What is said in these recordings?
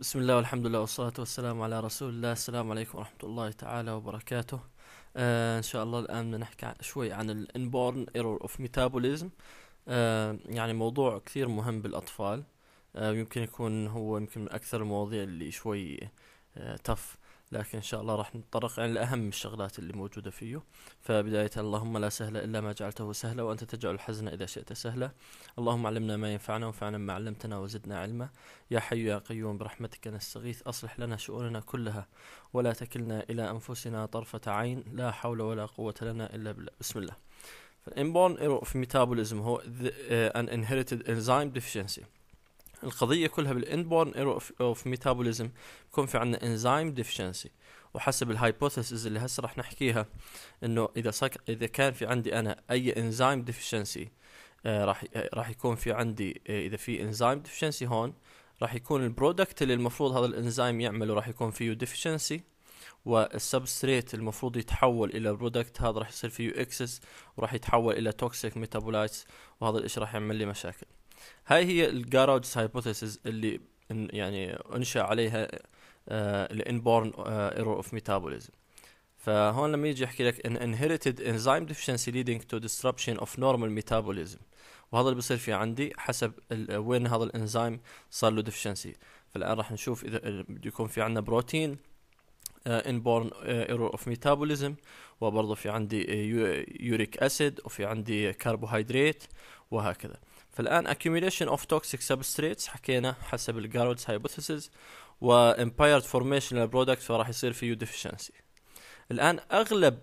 بسم الله والحمد لله والصلاة والسلام على رسول الله السلام عليكم ورحمة الله تعالى وبركاته آه إن شاء الله الآن بدنا نحكي شوي عن inborn error of metabolism آه يعني موضوع كثير مهم بالأطفال آه يمكن يكون هو يمكن من أكثر المواضيع اللي شوي آه تف لكن إن شاء الله راح نتطرق عن يعني اهم الشغلات اللي موجودة فيه فبداية اللهم لا سهل إلا ما جعلته سهلا وأنت تجعل الحزن إذا شئت سهلا اللهم علمنا ما ينفعنا وانفعنا ما علمتنا وزدنا علما يا حي يا قيوم برحمتك نستغيث أصلح لنا شؤوننا كلها ولا تكلنا إلى أنفسنا طرفة عين لا حول ولا قوة لنا إلا بالله بسم الله فالإنبورن في ميتابوليزم هو an inherited enzyme deficiency القضيه كلها بالاندبورن ايرو اوف ميتابوليزم بكون في عندنا انزيم ديفشنسي وحسب الهايبوثيسز اللي هسه راح نحكيها انه اذا ساك... اذا كان في عندي انا اي انزيم ديفشنسي آه راح آه، راح يكون في عندي آه اذا في انزيم ديفشنسي هون راح يكون البرودكت اللي المفروض هذا الانزيم يعمله راح يكون فيه ديفشنسي والسبستريت المفروض يتحول الى برودكت هذا راح يصير فيه اكسس وراح يتحول الى توكسيك ميتابولايتس وهذا الاشي راح يعمل لي مشاكل هاي هي الجاراج هايبوثيسز اللي يعني انشا عليها الانبورن ايرور اوف ميتابوليزم فهون لما يجي يحكي لك ان انهيرتد انزيم ديفشنسي ليدنج تو ديستربشن اوف نورمال ميتابوليزم وهذا اللي بصير في عندي حسب وين هذا الانزيم صار له ديفشنسي فالان راح نشوف اذا يكون في عندنا بروتين انبورن ايرور اوف ميتابوليزم وبرضه في عندي يوريك آه، اسيد وفي عندي كربوهيدرات وهكذا فالان accumulation of toxic substrates حكينا حسب الجارودز هايبوثيسز وامبايرد فورميشن للبرودكت فراح يصير فيه deficiency الان اغلب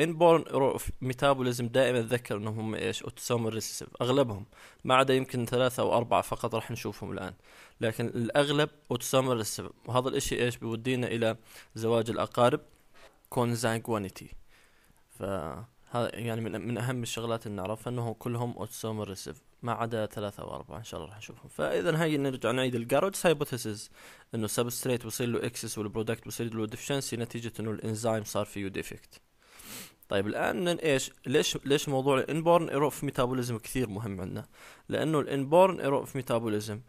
inborn metabolism دائما اتذكر انهم هم ايش autosomal recessive اغلبهم ما عدا يمكن ثلاثه او اربعه فقط راح نشوفهم الان لكن الاغلب autosomal recessive وهذا الاشي ايش بيودينا الى زواج الاقارب كونزانجوانيتي فهذا يعني من من اهم الشغلات اللي نعرفها انه كلهم autosomal recessive ما عدا ثلاثة وأربعة إن شاء الله راح نشوفهم فإذا هاي نرجع نعيد الجارودز هايبوثيسز إنه سبستريت بصير له إكسس والبرودكت بصير له ديفشنسي نتيجة إنه الإنزيم صار فيه ديفكت طيب الآن إيش ليش ليش موضوع الإنبورن إيروف ميتابوليزم كثير مهم عندنا لأنه الإنبورن إيروف ميتابوليزم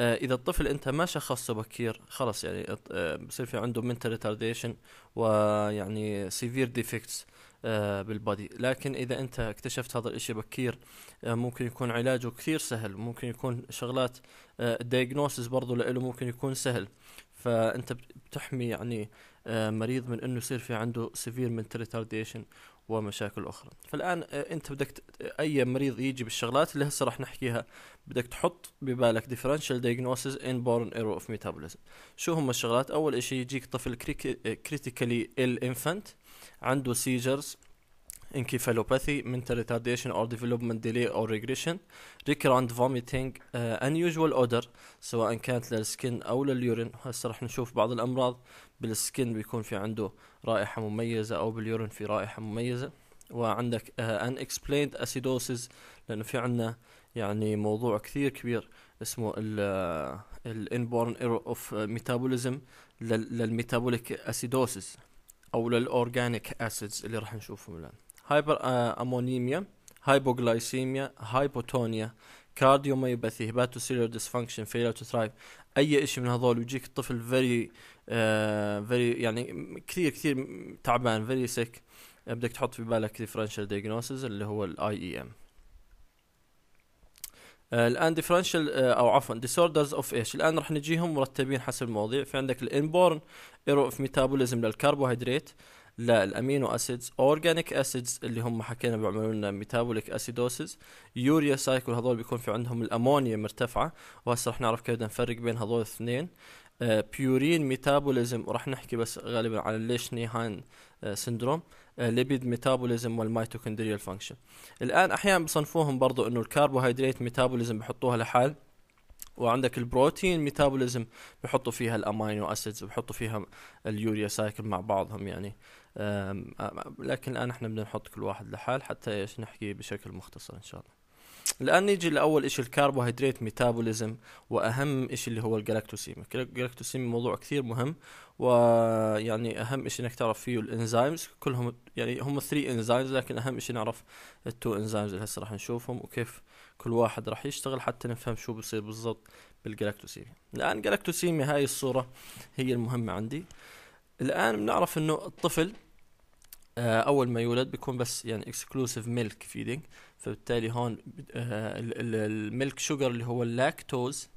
اذا الطفل انت ما شخصته بكير خلص يعني آه، بصير في عنده منتال ريتارديشن ويعني سيفير ديفكتس آه، بالبادي لكن اذا انت اكتشفت هذا الشيء بكير آه، ممكن يكون علاجه كثير سهل ممكن يكون شغلات الدايجنوسيس برضه له ممكن يكون سهل فانت بتحمي يعني آه، مريض من انه يصير في عنده سيفير من ريتارديشن ومشاكل اخرى فالان انت بدك اي مريض يجي بالشغلات اللي هسه رح نحكيها بدك تحط ببالك ديفرنشال دايجنوسيس ان بورن ايرو اوف ميتابوليزم شو هم الشغلات اول شيء يجيك طفل كريتيكالي ال انفنت عنده سيجرز انكيفالوباثي mental ريتارديشن اور ديفلوبمنت ديلي اور ريجريشن recurrent vomiting uh, unusual odor سواء كانت للسكن او لليورين هسه رح نشوف بعض الامراض بالسكن بيكون في عنده رائحه مميزه او باليورين في رائحه مميزه وعندك ان uh, unexplained acidosis لانه في عندنا يعني موضوع كثير كبير اسمه ال الانبورن اوف ميتابوليزم للميتابوليك اسيدوسيس او للاورجانيك اسيدز اللي راح نشوفهم الان هايبر امونيميا هايبوغلايسيميا هايبوتونيا كارديوميوباثي هيباتوسيلر ديسفانكشن فيلر تو ثرايف اي شيء من هذول ويجيك الطفل فيري فيري uh, يعني كثير كثير تعبان فيري سيك بدك تحط في بالك ديفرنشال دياجنوسيس اللي هو الاي اي ام e آه، الان ديفرنشال آه، او عفوا ديسوردرز اوف ايش الان راح نجيهم مرتبين حسب المواضيع في عندك الانبورن ايرو اوف ميتابوليزم للكربوهيدرات للامينو اسيدز اورجانيك اسيدز اللي هم حكينا بيعملوا لنا ميتابوليك اسيدوسز يوريا سايكل هذول بيكون في عندهم الامونيا مرتفعه وهسه رح نعرف كيف بدنا نفرق بين هذول الاثنين بيورين ميتابوليزم وراح نحكي بس غالبا عن ليش نيهان سندروم آه، ليبيد ميتابوليزم والميتوكوندريال فانكشن الان احيانا بصنفوهم برضو انه الكربوهيدرات ميتابوليزم بحطوها لحال وعندك البروتين ميتابوليزم بحطوا فيها الامينو اسيدز بحطوا فيها اليوريا سايكل مع بعضهم يعني لكن الان احنا بدنا نحط كل واحد لحال حتى ايش نحكي بشكل مختصر ان شاء الله الان نيجي لاول شيء الكربوهيدرات ميتابوليزم واهم شيء اللي هو الجلاكتوسيما الجلاكتوسيما موضوع كثير مهم ويعني اهم شيء انك تعرف فيه الانزيمز كلهم يعني هم 3 انزيمز لكن اهم شيء نعرف التو انزيمز اللي هسه راح نشوفهم وكيف كل واحد راح يشتغل حتى نفهم شو بصير بالضبط بالجلاكتوسيما الان جلاكتوسيما هاي الصوره هي المهمه عندي الان بنعرف انه الطفل آه، اول ما يولد بيكون بس يعني اكسكلوسيف ميلك فيدنج فبالتالي هون آه، الميلك شوجر اللي هو اللاكتوز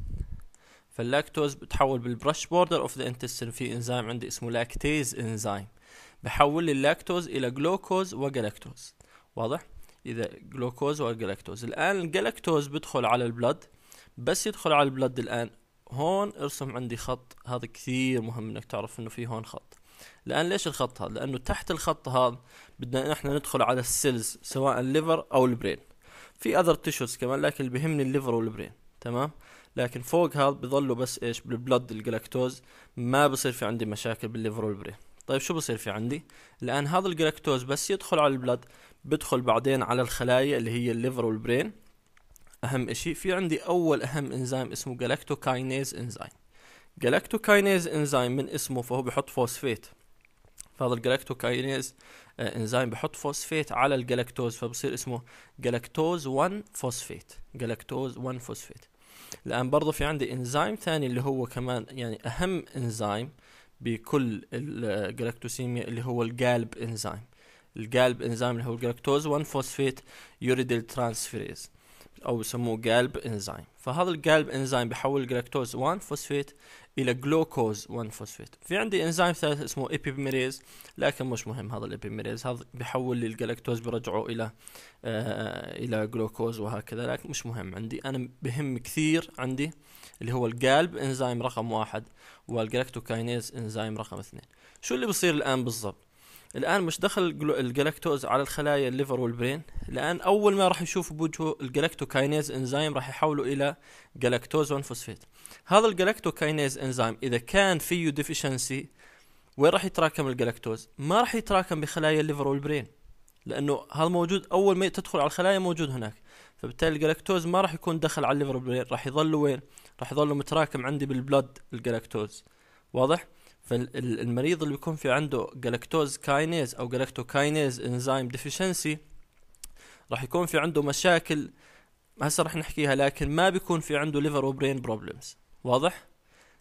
فاللاكتوز بتحول بالبرش بوردر اوف ذا انتستين في انزيم عندي اسمه لاكتيز انزيم بحول اللاكتوز الى جلوكوز وجلاكتوز واضح اذا جلوكوز وجلاكتوز الان الجلاكتوز بدخل على البلد بس يدخل على البلد الان هون ارسم عندي خط هذا كثير مهم انك تعرف انه في هون خط الان ليش الخط هذا لانه تحت الخط هذا بدنا احنا ندخل على السيلز سواء الليفر او البرين في اذر تيشوز كمان لكن اللي بيهمني الليفر والبرين تمام لكن فوق هذا بضلوا بس ايش بالبلد الجلاكتوز ما بصير في عندي مشاكل بالليفر والبرين طيب شو بصير في عندي الان هذا الجلاكتوز بس يدخل على البلد بدخل بعدين على الخلايا اللي هي الليفر والبرين اهم اشي في عندي اول اهم انزيم اسمه جلاكتوكاينيز انزيم جلاكتوكاينيز انزيم من اسمه فهو بحط فوسفيت فهذا الجلاكتوكاينيز انزيم بحط فوسفيت على الجلاكتوز فبصير اسمه جلاكتوز 1 فوسفيت جلاكتوز 1 فوسفيت الان برضه في عندي انزيم ثاني اللي هو كمان يعني اهم انزيم بكل الجلاكتوسيميا آه، اللي هو الجالب انزيم الجالب انزيم اللي هو الجلاكتوز 1 فوسفيت يوريديل ترانسفيريز او يسموه جالب انزيم فهذا الجالب انزيم بيحول جلاكتوز 1 فوسفيت الى جلوكوز 1 فوسفيت في عندي انزيم ثالث اسمه ايبيميريز لكن مش مهم هذا الايبيميريز هذا بيحول الجلاكتوز برجعه الى آه الى جلوكوز وهكذا لكن مش مهم عندي انا بهم كثير عندي اللي هو الجالب انزيم رقم واحد والجلاكتوكاينيز انزيم رقم اثنين شو اللي بصير الان بالضبط الان مش دخل الجلاكتوز على الخلايا الليفر والبرين الان اول ما راح يشوف بوجهه الجلاكتوكاينيز انزيم راح يحوله الى جلاكتوز 1 فوسفيت هذا الجلاكتوكاينيز انزيم اذا كان فيه ديفيشنسي وين راح يتراكم الجلاكتوز ما راح يتراكم بخلايا الليفر والبرين لانه هذا موجود اول ما تدخل على الخلايا موجود هناك فبالتالي الجلاكتوز ما راح يكون دخل على الليفر والبرين راح يظل وين راح يظل متراكم عندي بالبلد الجلاكتوز واضح فالمريض اللي بيكون في عنده جلاكتوز كاينيز او جلاكتو كاينيز انزيم ديفيشنسي راح يكون في عنده مشاكل هسه راح نحكيها لكن ما بيكون في عنده ليفر وبرين بروبلمز واضح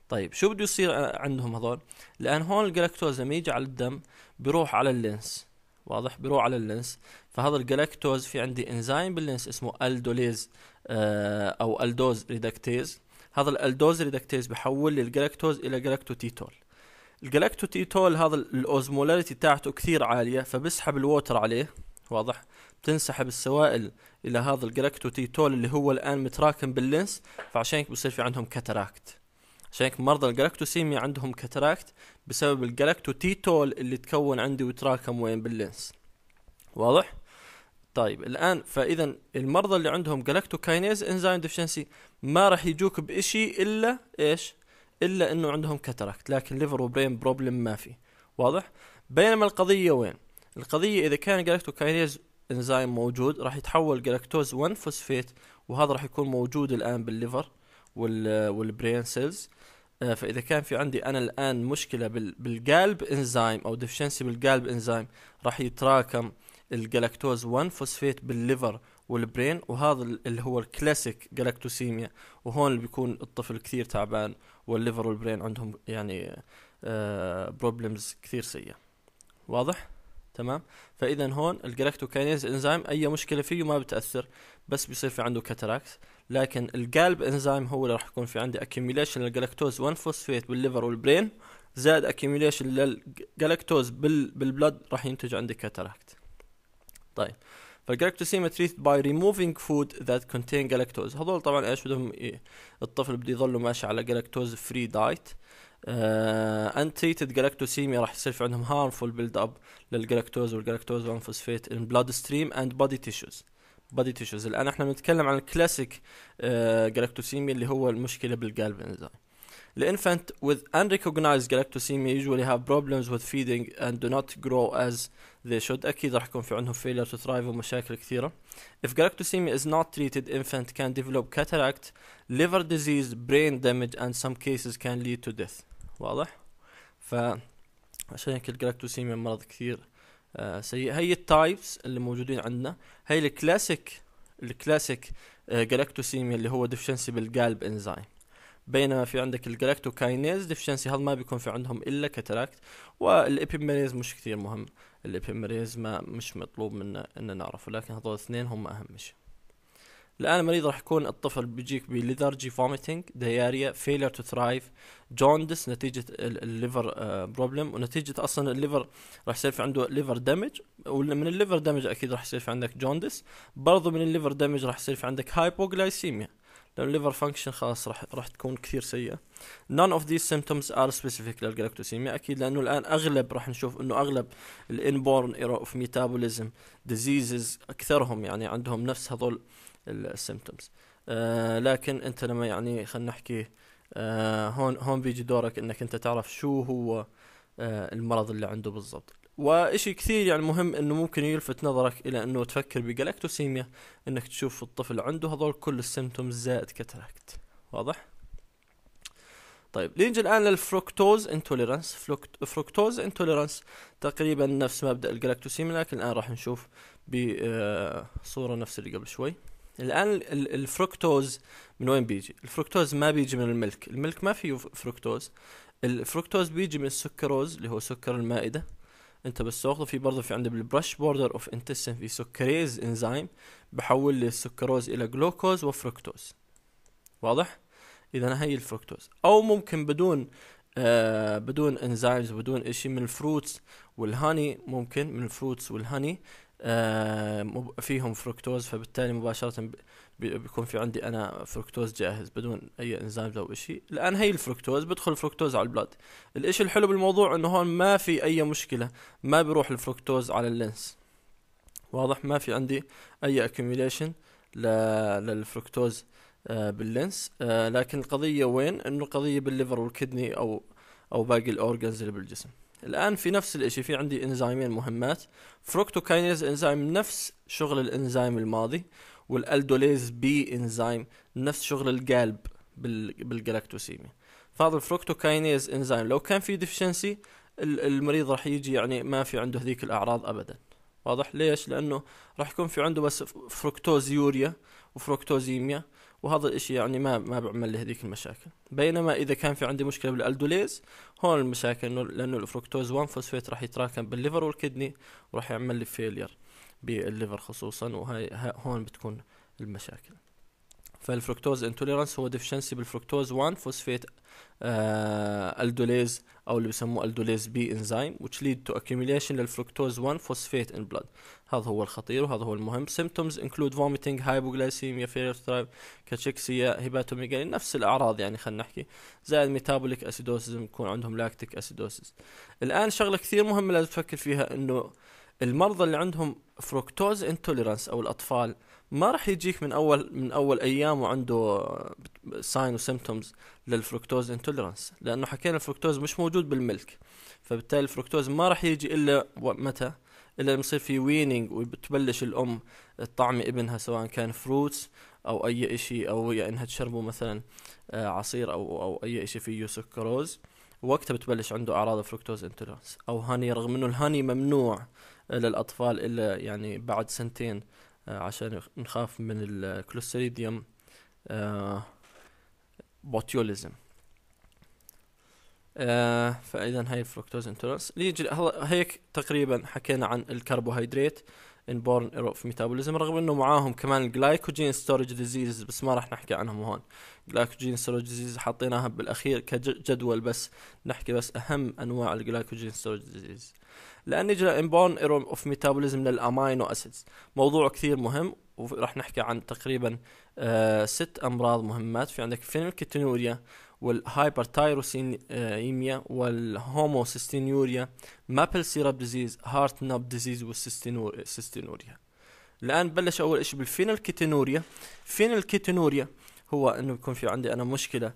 طيب شو بده يصير عندهم هذول لان هون الجلاكتوز لما يجي على الدم بيروح على اللينس واضح بيروح على اللينس فهذا الجلاكتوز في عندي انزيم باللينس اسمه الدوليز آه، او الدوز ريدكتيز هذا الالدوز ريدكتيز بحول لي الجلاكتوز الى جلاكتوتيتول الجلاكتو تيتول هذا الاوزمولاريتي تاعته كثير عاليه فبسحب الووتر عليه واضح بتنسحب السوائل الى هذا الجلاكتو تيتول اللي هو الان متراكم باللنس فعشان هيك بصير في عندهم كاتراكت عشان هيك مرضى الجلاكتوسيميا عندهم كاتراكت بسبب الجلاكتو تيتول اللي تكون عندي وتراكم وين باللنس واضح طيب الان فاذا المرضى اللي عندهم جلاكتو كاينيز انزيم ديفشنسي ما راح يجوك بإشي الا ايش الا انه عندهم كاتاراكت لكن ليفر وبرين بروبلم ما في واضح بينما القضيه وين القضيه اذا كان جلاكتوكاينيز انزيم موجود راح يتحول جلاكتوز 1 فوسفيت وهذا راح يكون موجود الان بالليفر والبرين سيلز آه، فاذا كان في عندي انا الان مشكله بالقلب انزيم او ديفشنسي بالقلب انزيم راح يتراكم الجلاكتوز 1 فوسفيت بالليفر والبرين وهذا اللي هو الكلاسيك جلاكتوسيميا وهون اللي بيكون الطفل كثير تعبان والليفر والبرين عندهم يعني بروبلمز آه، كثير سيئه واضح تمام فاذا هون الجلاكتوكينيز انزيم اي مشكله فيه ما بتاثر بس بيصير في عنده كاتاراكس لكن الجالب انزيم هو اللي راح يكون في عندي اكيميليشن للجلاكتوز 1 فوسفيت بالليفر والبرين زائد اكيميليشن للجلاكتوز بالبلد راح ينتج عندي كاتاراكت طيب فالجلاكتوسيما تريث باي ريموفينج فود ذات كونتين جلاكتوز هذول طبعا ايش بدهم إيه؟ الطفل بده يضله ماشي على جلاكتوز فري دايت تريتد جلاكتوسيميا راح يصير في عندهم هارمفول بيلد اب للجلاكتوز والجلاكتوز 1 فوسفيت ان بلاد ستريم اند بودي تيشوز بودي تيشوز الان احنا بنتكلم عن الكلاسيك آه، جلاكتوسيميا اللي هو المشكله بالجالب انزيم The infant with unrecognized galactosemia usually have problems with feeding and do not grow as they should أكيد راح يكون في عندهم failure to thrive ومشاكل كثيرة If galactosemia is not treated infant can develop cataract, liver disease, brain damage and some cases can lead to death واضح؟ ف عشان هيك الجلاكتوسيميا مرض كثير سيء هي التايبس اللي موجودين عندنا هي الكلاسيك الكلاسيك جلاكتوسيميا اللي هو ديفشنسي بالجالب انزيم بينما في عندك الجلاكتوكاينيز ديفشنسي هذا ما بيكون في عندهم الا كاتاراكت والابيمريز مش كثير مهم الابيمريز ما مش مطلوب منا ان نعرفه لكن هذول الاثنين هم اهم شيء الان المريض راح يكون الطفل بيجيك بليثرجي فوميتنج دياريا فيلر تو ثرايف جوندس نتيجه الليفر بروبلم آه، ونتيجه اصلا الليفر راح يصير في عنده ليفر دامج ومن الليفر دامج اكيد راح يصير في عندك جوندس برضه من الليفر دامج راح يصير في عندك هايبوغلايسيميا لان الليفر فانكشن خلاص راح راح تكون كثير سيئه none of these symptoms are specific للجلاكتوسيميا اكيد لانه الان اغلب راح نشوف انه اغلب الانبورن ايرا اوف ميتابوليزم ديزيزز اكثرهم يعني عندهم نفس هذول السيمتومز آه لكن انت لما يعني خلينا نحكي آه هون هون بيجي دورك انك انت تعرف شو هو آه المرض اللي عنده بالضبط وإشي كثير يعني مهم انه ممكن يلفت نظرك الى انه تفكر بجلاكتوسيميا انك تشوف الطفل عنده هذول كل السيمتومز زائد كاتاراكت واضح؟ طيب نيجي الان للفركتوز انتوليرانس فروكتوز انتوليرانس تقريبا نفس مبدا الجلاكتوسيميا لكن الان راح نشوف بصوره آه، نفس اللي قبل شوي الان الفركتوز من وين بيجي الفركتوز ما بيجي من الملك الملك ما فيه فركتوز الفركتوز بيجي من السكروز اللي هو سكر المائده انت بس تاخذه في برضه في عندي بالبرش بوردر اوف انتستين في سكريز انزيم بحول لي السكروز الى جلوكوز وفركتوز واضح اذا هي الفركتوز او ممكن بدون آه بدون انزيمز بدون اشي من الفروتس والهاني ممكن من الفروتس والهاني آه فيهم فركتوز فبالتالي مباشره بيكون في عندي انا فركتوز جاهز بدون اي انزيم او شيء الان هي الفركتوز بدخل الفركتوز على البلاد الاشي الحلو بالموضوع انه هون ما في اي مشكله ما بيروح الفركتوز على اللينس واضح ما في عندي اي اكيوميليشن للفركتوز آه، باللينس آه، لكن القضيه وين انه القضيه بالليفر والكدني او او باقي الاورجنز اللي بالجسم الان في نفس الاشي في عندي انزيمين مهمات فروكتوكاينيز انزيم نفس شغل الانزيم الماضي والالدوليز بي انزيم نفس شغل القلب بالجلاكتوسيميا فهذا الفروكتوكاينيز انزيم لو كان في ديفشنسي المريض راح يجي يعني ما في عنده هذيك الاعراض ابدا واضح ليش لانه راح يكون في عنده بس فركتوز يوريا وفركتوزيميا وهذا الاشي يعني ما ما بعمل لي هذيك المشاكل بينما اذا كان في عندي مشكله بالالدوليز هون المشاكل انه لانه الفركتوز 1 فوسفيت راح يتراكم بالليفر والكدني وراح يعمل لي فيلير بالليفر خصوصا وهي هون بتكون المشاكل فالفركتوز انتوليرانس هو ديفشنسي بالفركتوز 1 فوسفيت آه الدوليز او اللي بسموه الدوليز بي انزيم which lead to accumulation للفركتوز 1 فوسفيت in blood هذا هو الخطير وهذا هو المهم symptoms include vomiting hypoglycemia failure to thrive كاتشيكسيا هيباتوميجالي نفس الاعراض يعني خلينا نحكي زائد ميتابوليك اسيدوسيس يكون عندهم لاكتيك اسيدوسيس الان شغله كثير مهمه لازم تفكر فيها انه المرضى اللي عندهم فركتوز انتوليرانس او الاطفال ما راح يجيك من اول من اول ايام وعنده ساين وسيمتومز للفركتوز انتوليرانس لانه حكينا الفركتوز مش موجود بالملك فبالتالي الفركتوز ما راح يجي الا متى الا لما يصير في ويننج وتبلش الام تطعمي ابنها سواء كان فروتس او اي شيء او يا انها تشربه مثلا آه، عصير او او اي شيء فيه سكروز وقتها بتبلش عنده اعراض الفركتوز انتوليرانس او هاني رغم انه الهاني ممنوع للأطفال إلا يعني بعد سنتين آه، عشان نخاف من الكلوستريديوم آه، بوتيوليزم آه، فاذا هاي الفركتوز انتولرنس يجي هيك تقريبا حكينا عن الكربوهيدرات ان بورن ايروف ميتابوليزم رغم انه معاهم كمان الجلايكوجين ستورج ديزيز بس ما راح نحكي عنهم هون جلايكوجين ستورج ديزيز حطيناها بالاخير كجدول بس نحكي بس اهم انواع الجلايكوجين ستورج ديزيز لان يجرى انبورن ايرور اوف ميتابوليزم للامينو اسيدز موضوع كثير مهم وراح نحكي عن تقريبا آه ست امراض مهمات في عندك فينيلكتينوريا والهايبرتايروسينيميا والهوموسيستينوريا مابل سيراب ديزيز هارت ناب ديزيز والسيستينوريا الان بلش اول شيء بالفينيلكتينوريا فينيلكتينوريا هو انه يكون في عندي انا مشكله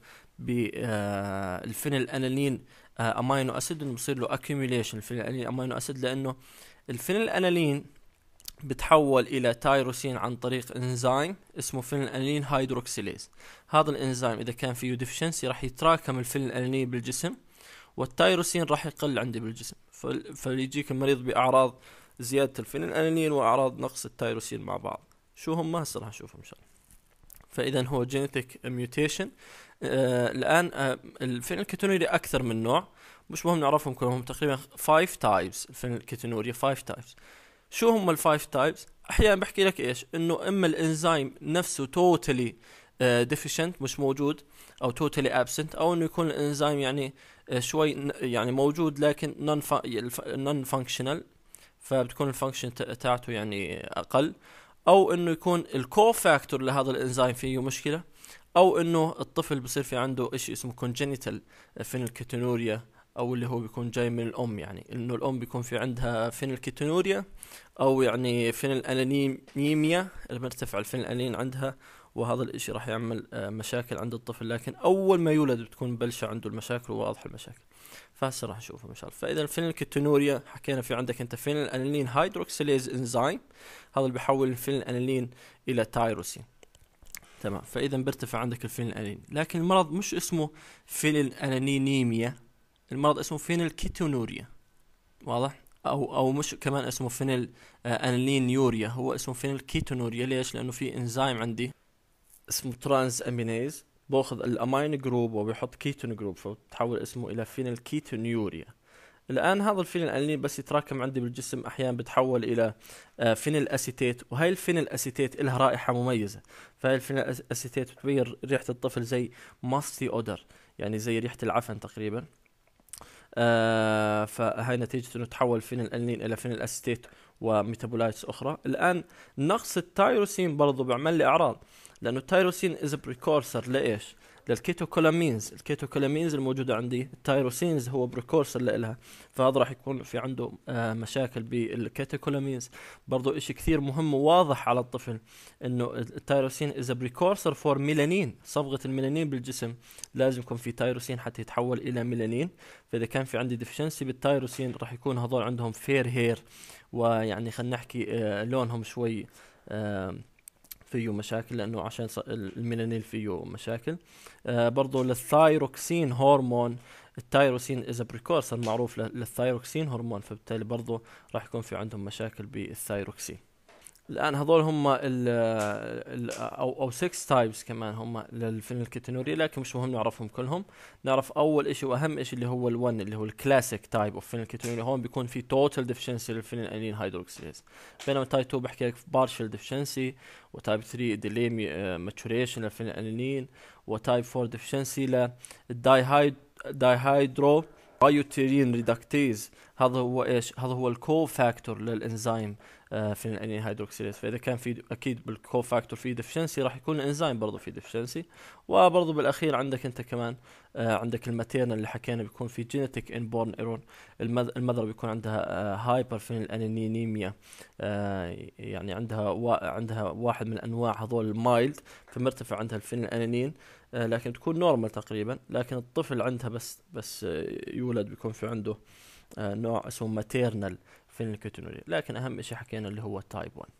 انالين امينو اسيد انه بصير له اكيوميليشن الفينيلانالين امينو اسيد لانه انالين بتحول الى تايروسين عن طريق انزيم اسمه انالين هيدروكسيليز هذا الانزيم اذا كان فيه ديفشنسي راح يتراكم انالين بالجسم والتايروسين راح يقل عندي بالجسم فيجيك المريض باعراض زياده انالين واعراض نقص التايروسين مع بعض شو هم هسه راح نشوفهم ان شاء الله فاذا هو جينيتيك ميوتيشن آه، الان آه الفعل الكتنوري اكثر من نوع مش مهم نعرفهم كلهم تقريبا 5 تايبس الفعل الكتنوري 5 تايبس شو هم الفايف تايبس احيانا بحكي لك ايش انه اما الانزيم نفسه توتالي آه، ديفيشنت مش موجود او توتالي ابسنت او انه يكون الانزيم يعني آه، شوي يعني موجود لكن نون نون فانكشنال فبتكون الفانكشن تاعته يعني اقل او انه يكون الكو فاكتور لهذا الانزيم فيه مشكله او انه الطفل بصير في عنده شيء اسمه كونجنتال فينيلكتونوريا او اللي هو بيكون جاي من الام يعني انه الام بيكون في عندها فينيلكتونوريا او يعني اللي المرتفع الفينيلانين عندها وهذا الاشي راح يعمل آه، مشاكل عند الطفل لكن اول ما يولد بتكون بلشة عنده المشاكل وواضحة المشاكل فهسه راح نشوفهم ان شاء الله فاذا الفينيلكتونوريا حكينا في عندك انت فينيل انيلين هيدروكسيليز انزيم هذا اللي بيحول الفينيل انيلين الى تايروسين تمام فاذا بيرتفع عندك الفينيل انيلين لكن المرض مش اسمه فينيل انانينيميا المرض اسمه فينيلكتونوريا واضح او او مش كمان اسمه فينيل انيلين يوريا هو اسمه كيتونوريا ليش لانه في انزيم عندي اسمه ترانز امينيز باخذ الامين جروب وبحط كيتون جروب فبتحول اسمه الى فينل كيتونيوريا الان هذا الفينال الانين بس يتراكم عندي بالجسم احيانا بتحول الى آه، فينال اسيتيت وهي الفينال اسيتيت لها رائحه مميزه فهي الفينال اسيتيت بتغير ريحه الطفل زي ماستي اودر يعني زي ريحه العفن تقريبا آه فهي نتيجة انه تحول فينال الانين الى فينال اسيتيت وميتابولايتس اخرى الان نقص التايروسين برضه بيعمل لي اعراض لانه التايروسين از بريكورسر لايش؟ للكيتوكولامينز الكيتوكولامينز الموجودة عندي التايروسينز هو بريكورسر لإلها فهذا راح يكون في عنده آه، مشاكل بالكيتوكولامينز برضو إشي كثير مهم وواضح على الطفل إنه التايروسين إذا بريكورسر فور ميلانين صبغة الميلانين بالجسم لازم يكون في تايروسين حتى يتحول إلى ميلانين فإذا كان في عندي ديفشنسي بالتايروسين راح يكون هذول عندهم فير هير ويعني خلينا نحكي آه، لونهم شوي فيه مشاكل لانه عشان الميلانين فيه مشاكل آه، برضو برضه للثايروكسين هرمون التايروسين از بريكورسر معروف للثايروكسين هرمون فبالتالي برضه راح يكون في عندهم مشاكل بالثايروكسين الان هذول هم الـ الـ او او 6 تايبس كمان هم للفينيلكتينوريا لكن مش مهم نعرفهم كلهم نعرف اول شيء واهم شيء اللي هو ال1 اللي هو الكلاسيك تايب اوف فينيلكتينوريا هون بيكون في توتال ديفشنسي للفينيلانين هيدروكسيز بينما تايب 2 بحكي لك بارشل ديفشنسي وتايب 3 ديلي ماتوريشن للفينيلانين وتايب 4 ديفشنسي للدايهايد هايدرو بايوتيرين ريدكتيز هذا هو ايش هذا هو الكو فاكتور للانزيم آه، في الانين يعني هيدروكسيليز فاذا كان في اكيد بالكو فاكتور في ديفشنسي راح يكون الانزيم برضه في ديفشنسي وبرضه بالاخير عندك انت كمان آه، عندك الماتيرنال اللي حكينا بيكون في جينيتيك انبورن ايرون المذر بيكون عندها هايبر آه، فينيلانينيميا يعني عندها عندها واحد من انواع هذول المايلد فمرتفع عندها الفينيلانين لكن تكون نورمال تقريبا لكن الطفل عندها بس بس يولد بيكون في عنده نوع اسمه ماتيرنال فينيلكتونوريا لكن اهم شيء حكينا اللي هو التايب 1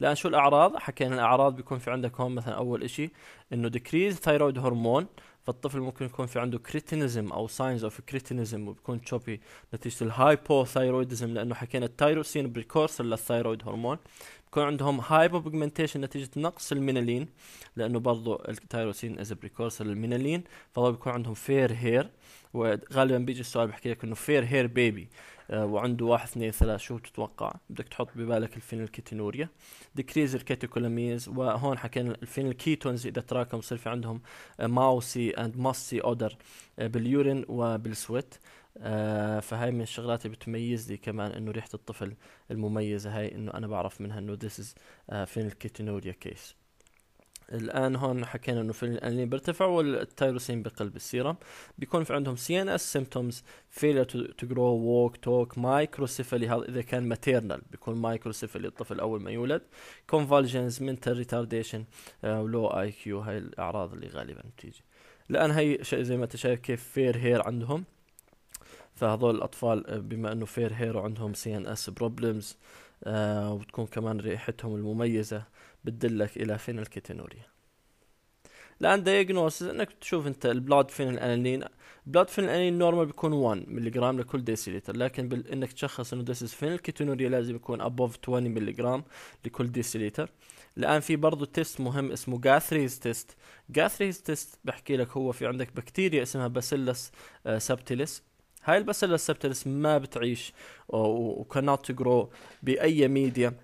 الان شو الاعراض حكينا الاعراض بيكون في عندك هون مثلا اول شيء انه ديكريز ثايرويد هرمون فالطفل ممكن يكون في عنده كريتينيزم او ساينز اوف كريتينيزم وبيكون تشوبي نتيجه الهايبوثايرويدزم لانه حكينا التايروسين بريكورسر للثايرويد هرمون يكون عندهم هايبر بيجمنتيشن نتيجه نقص المينالين لانه برضو التايروسين از بريكورسر للمينالين فهو بيكون عندهم فير هير وغالبا بيجي السؤال بحكي لك انه فير هير بيبي آه وعنده واحد اثنين ثلاث شو تتوقع بدك تحط ببالك كيتينوريا ديكريز الكاتيكولامينز وهون حكينا كيتونز اذا تراكم بصير في عندهم ماوسي اند ماسي اودر باليورين وبالسويت آه فهاي من الشغلات اللي بتميزني كمان انه ريحه الطفل المميزه هاي انه انا بعرف منها انه ذس از فينيلكيتينوريا كيس الان هون حكينا انه في الانين بيرتفع والتايروسين بقلب السيرم بيكون في عندهم سي ان اس سيمتومز فيلر تو جرو ووك توك مايكروسيفالي هذا اذا كان ماتيرنال بيكون مايكروسيفالي الطفل اول ما يولد كونفالجنز منتال ريتارديشن ولو اي كيو هاي الاعراض اللي غالبا بتيجي الان هي زي ما انت شايف كيف فير هير عندهم فهذول الاطفال آه، بما انه فير هيرو عندهم سي ان اس بروبلمز وبتكون كمان رائحتهم المميزه بتدلك الى الكيتينوريا لان دايجنوس انك تشوف انت البلاد فين الانين بلاد فين الانين نورمال بيكون 1 جرام لكل ديسيلتر لكن بل انك تشخص انه ذس از الكيتينوريا لازم يكون ابوف 20 جرام لكل ديسيلتر الان في برضه تيست مهم اسمه جاثريز تيست جاثريز تيست بحكي لك هو في عندك بكتيريا اسمها باسيلس آه، سبتيلس هاي الباسيلا سبتلس ما بتعيش وكانت تجرو باي ميديا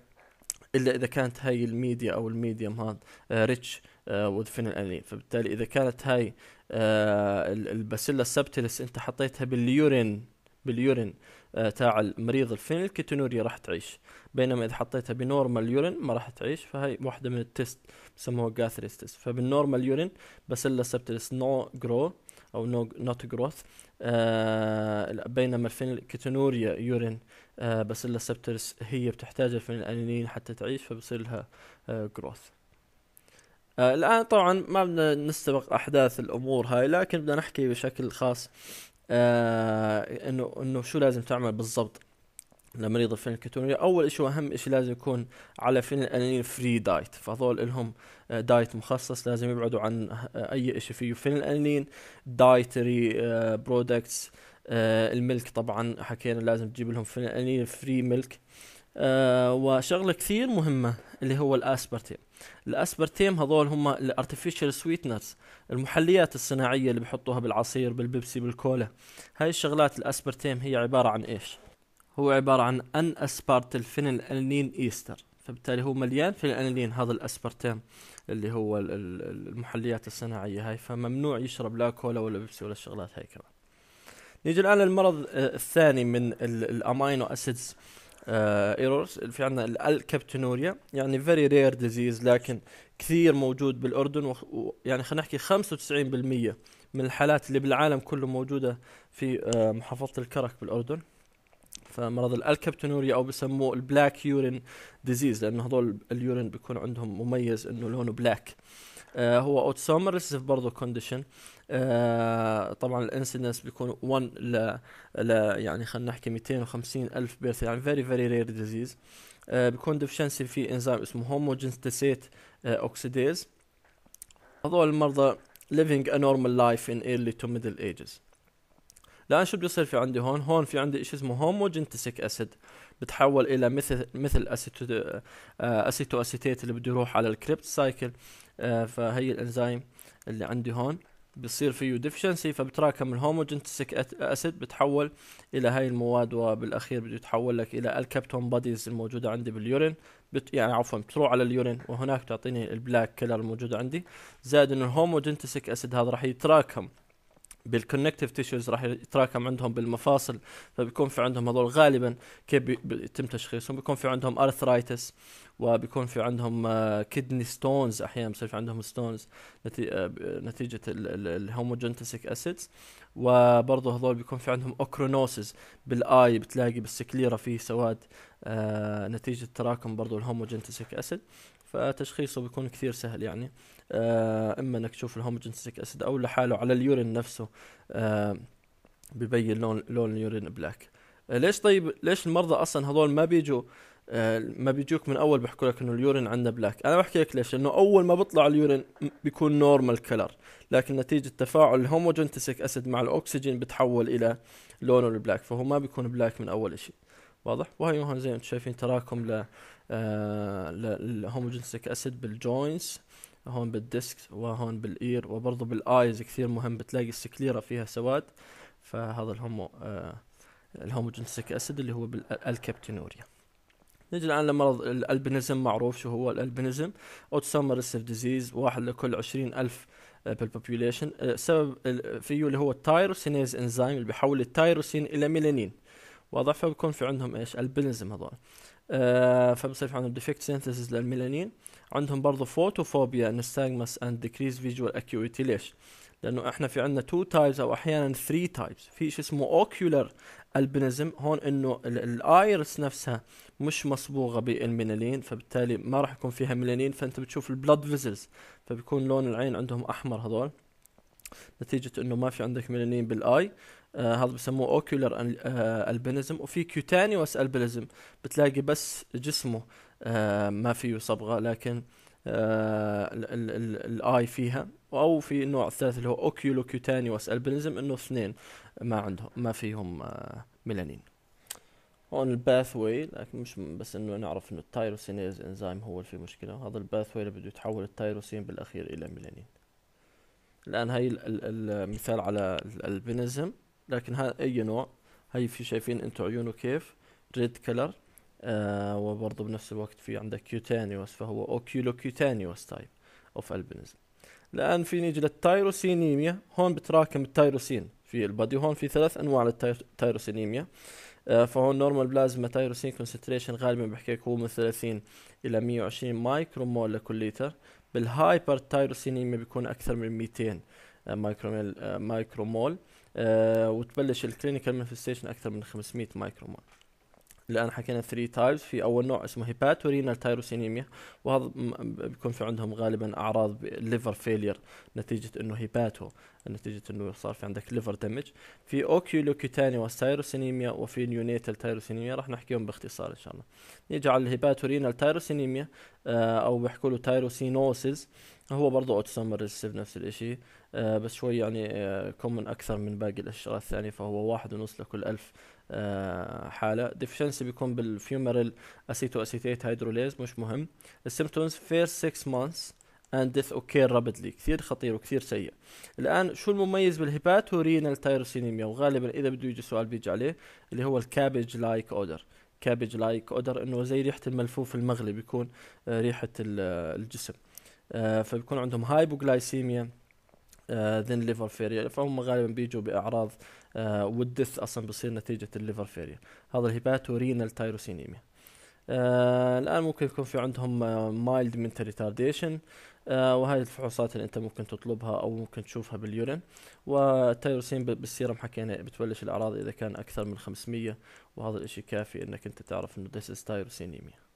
الا اذا كانت هاي الميديا او الميديوم هذا ريتش ودفن الانين فبالتالي اذا كانت هاي آه، الباسيلا سبتلس انت حطيتها باليورين باليورين آه، تاع المريض الكيتونوريا راح تعيش بينما اذا حطيتها بنورمال يورين ما راح تعيش فهي واحده من التست بسموها جاثريستس فبالنورمال يورين باسيلا سبتلس نو جرو او نوت جروث آه، بينما الفينيلكتونوريا يورين آه، بس السبترس هي بتحتاج الفينيلانين حتى تعيش فبصير لها جروث آه، الآن طبعا ما بدنا نستبق أحداث الأمور هاي لكن بدنا نحكي بشكل خاص آه انه انه شو لازم تعمل بالضبط لمريض الفين فيلم اول شيء واهم شيء لازم يكون على فين الانانيين فري دايت فهذول لهم دايت آه، مخصص لازم يبعدوا عن آه، اي شيء فيه فين الانانيين دايتري آه، برودكتس الملك طبعا حكينا لازم تجيب لهم فين الانانيين فري ملك وشغله كثير مهمه اللي هو الاسبرتيم الاسبرتيم هذول هم الارتفيشال سويتنرز المحليات الصناعيه اللي بحطوها بالعصير بالبيبسي بالكولا هاي الشغلات الاسبرتيم هي عباره عن ايش هو عبارة عن ان اسبارتلفينيل انين ايستر فبالتالي هو مليان في الانيلين هذا الاسبرتام اللي هو المحليات الصناعية هاي فممنوع يشرب لا كولا ولا بيبسي ولا الشغلات هاي كمان نيجي الان للمرض آه، الثاني من الامينو اسيدز آه، ايرورز في عندنا الكابتنوريا يعني فيري رير ديزيز لكن كثير موجود بالاردن ويعني خلينا نحكي 95% من الحالات اللي بالعالم كله موجوده في آه، محافظه الكرك بالاردن فمرض الالكابتونوريا او بسموه البلاك يورين ديزيز لانه هذول اليورين بيكون عندهم مميز انه لونه بلاك آه هو اوتسومر ريسيف برضه كونديشن آه طبعا الانسيدنس بيكون 1 ل, ل يعني خلينا نحكي 250 الف بيرث يعني فيري فيري رير ديزيز بيكون ديفشنسي في انزيم اسمه هوموجنستيسيت اوكسيديز آه، هذول المرضى living a normal life in early to middle ages الان شو بده يصير في عندي هون هون في عندي شيء اسمه هوموجنتسك اسيد بتحول الى مثل مثل اسيتو اسيتو اسيتيت اللي بده يروح على الكريبت سايكل آه، فهي الانزيم اللي عندي هون بصير فيه ديفشنسي فبتراكم الهوموجنتسك اسيد بتحول الى هاي المواد وبالاخير بده يتحول لك الى الكابتون باديز الموجوده عندي باليورين بت يعني عفوا بتروح على اليورين وهناك بتعطيني البلاك كلر الموجود عندي زائد انه الهوموجنتسك اسيد هذا راح يتراكم بالكونكتيف تيشوز راح يتراكم عندهم بالمفاصل فبيكون في عندهم هذول غالبا كيف بيتم تشخيصهم بيكون في عندهم ارثرايتس وبيكون في عندهم كدني آه، ستونز احيانا بصير في عندهم ستونز آه، نتيجه الهوموجنتسك اسيدز وبرضه هذول بيكون في عندهم اوكرونوسز بالاي بتلاقي بالسكليره في سواد آه، نتيجه تراكم برضه الهوموجنتسك اسيد فتشخيصه بيكون كثير سهل يعني آه، اما انك تشوف الهوموجينسيك اسيد او لحاله على اليورين نفسه آه، ببين لون لون اليورين بلاك آه، ليش طيب ليش المرضى اصلا هذول ما بيجوا ما بيجوك من اول بحكوا لك انه اليورين عندنا بلاك انا بحكي لك ليش لانه اول ما بيطلع اليورين بيكون نورمال كلر لكن نتيجه تفاعل الهوموجينسيك اسيد مع الاكسجين بتحول الى لونه البلاك فهو ما بيكون بلاك من اول شيء واضح وهي هون زي ما انتم شايفين تراكم ل للهوموجنسيك اسيد بالجوينتس هون بالديسك وهون بالاير وبرضه بالايز كثير مهم بتلاقي السكليرة فيها سواد فهذا الهومو آه الهوموجنسيك اسيد اللي هو بالالكابتينوريا نجي الان لمرض الالبينيزم معروف شو هو الالبينيزم اوتسوم ريسيف ديزيز واحد لكل عشرين الف آه، بالبوبيوليشن السبب آه، فيه اللي هو التايروسينيز انزيم اللي بيحول التايروسين الى ميلانين واضح فبكون في عندهم ايش البينيزم هذول آه فبصير في عندهم ديفكت سينثيسز للميلانين عندهم برضه فوتوفوبيا نستاجمس اند ديكريز فيجوال اكيوتي ليش؟ لانه احنا في عندنا تو تايبس او احيانا ثري تايبس في شيء اسمه اوكيولر البنزم هون انه الايرس نفسها مش مصبوغه بالميلانين فبالتالي ما راح يكون فيها ميلانين فانت بتشوف البلد فيزلز فبيكون لون العين عندهم احمر هذول نتيجة انه ما في عندك ميلانين بالاي آه هذا بسموه اوكيولر البنزم آه، وفي كيوتانيوس البنزم بتلاقي بس جسمه آه، ما فيه صبغه لكن آه، الاي فيها او في النوع الثالث اللي هو اوكيولو كيوتاني انه اثنين ما عندهم ما فيهم آه، ميلانين هون واي لكن مش بس انه نعرف انه التايروسينيز انزيم هو اللي فيه مشكله هذا الباث واي اللي بده يتحول التايروسين بالاخير الى ميلانين الان هي المثال على الالبينزم لكن هذا اي نوع هي في شايفين انتم عيونه كيف ريد كلر آه وبرضه بنفس الوقت في عندك كيوتانيوس فهو اوكيولو كيوتانيوس تايب اوف البينزم الان في نيجي للتايروسينيميا هون بتراكم التايروسين في البادي هون في ثلاث انواع للتايروسينيميا آه فهون نورمال بلازما تايروسين كونسنتريشن غالبا بحكي لك هو من 30 الى 120 مايكرومول لكل لتر بالهايبر تايروسينيميا بيكون اكثر من 200 مايكرومول مايكرومول آه وتبلش الكلينيكال مانفستيشن اكثر من 500 مايكرومول الان حكينا 3 تايبس في اول نوع اسمه ورينال تايروسينيميا وهذا بيكون في عندهم غالبا اعراض ليفر فيلير نتيجه انه هيباتو نتيجه انه صار في عندك ليفر دامج في اوكيولو كيوتانيوس تايروسينيميا وفي نيونيتال تايروسينيميا راح نحكيهم باختصار ان شاء الله نيجي على رينال آه، تايروسينيميا او بيحكوا له تايروسينوسيس هو برضه اوتسومر ريسيف نفس الشيء آه، بس شوي يعني كومن آه، اكثر من باقي الاشياء الثانيه فهو واحد ونص لكل 1000 آه، حاله ديفشنسي بيكون بالفيومرال اسيتو اسيتيت هيدروليز مش مهم السيمبتومز فيرست 6 مانثس اند ديث اوكير رابدلي كثير خطير وكثير سيء الان شو المميز بالهيباتو رينال تايروسينيميا وغالبا اذا بده يجي سؤال بيجي عليه اللي هو الكابج لايك اودر كابج لايك اودر انه زي ريحه الملفوف المغلي بيكون آه، ريحه آه، الجسم فبيكون عندهم هايبوغلايسيميا ذن ليفر فيريا فهم غالبا بيجوا باعراض آه والدث اصلا بصير نتيجه الليفر فيريا هذا الهيباتورينال تايروسينيميا آه الان ممكن يكون في عندهم مايلد منتال ريتارديشن وهذه الفحوصات اللي انت ممكن تطلبها او ممكن تشوفها باليورين والتيروسين بالسيرم حكينا بتبلش الاعراض اذا كان اكثر من 500 وهذا الاشي كافي انك انت تعرف انه ذس تايروسينيميا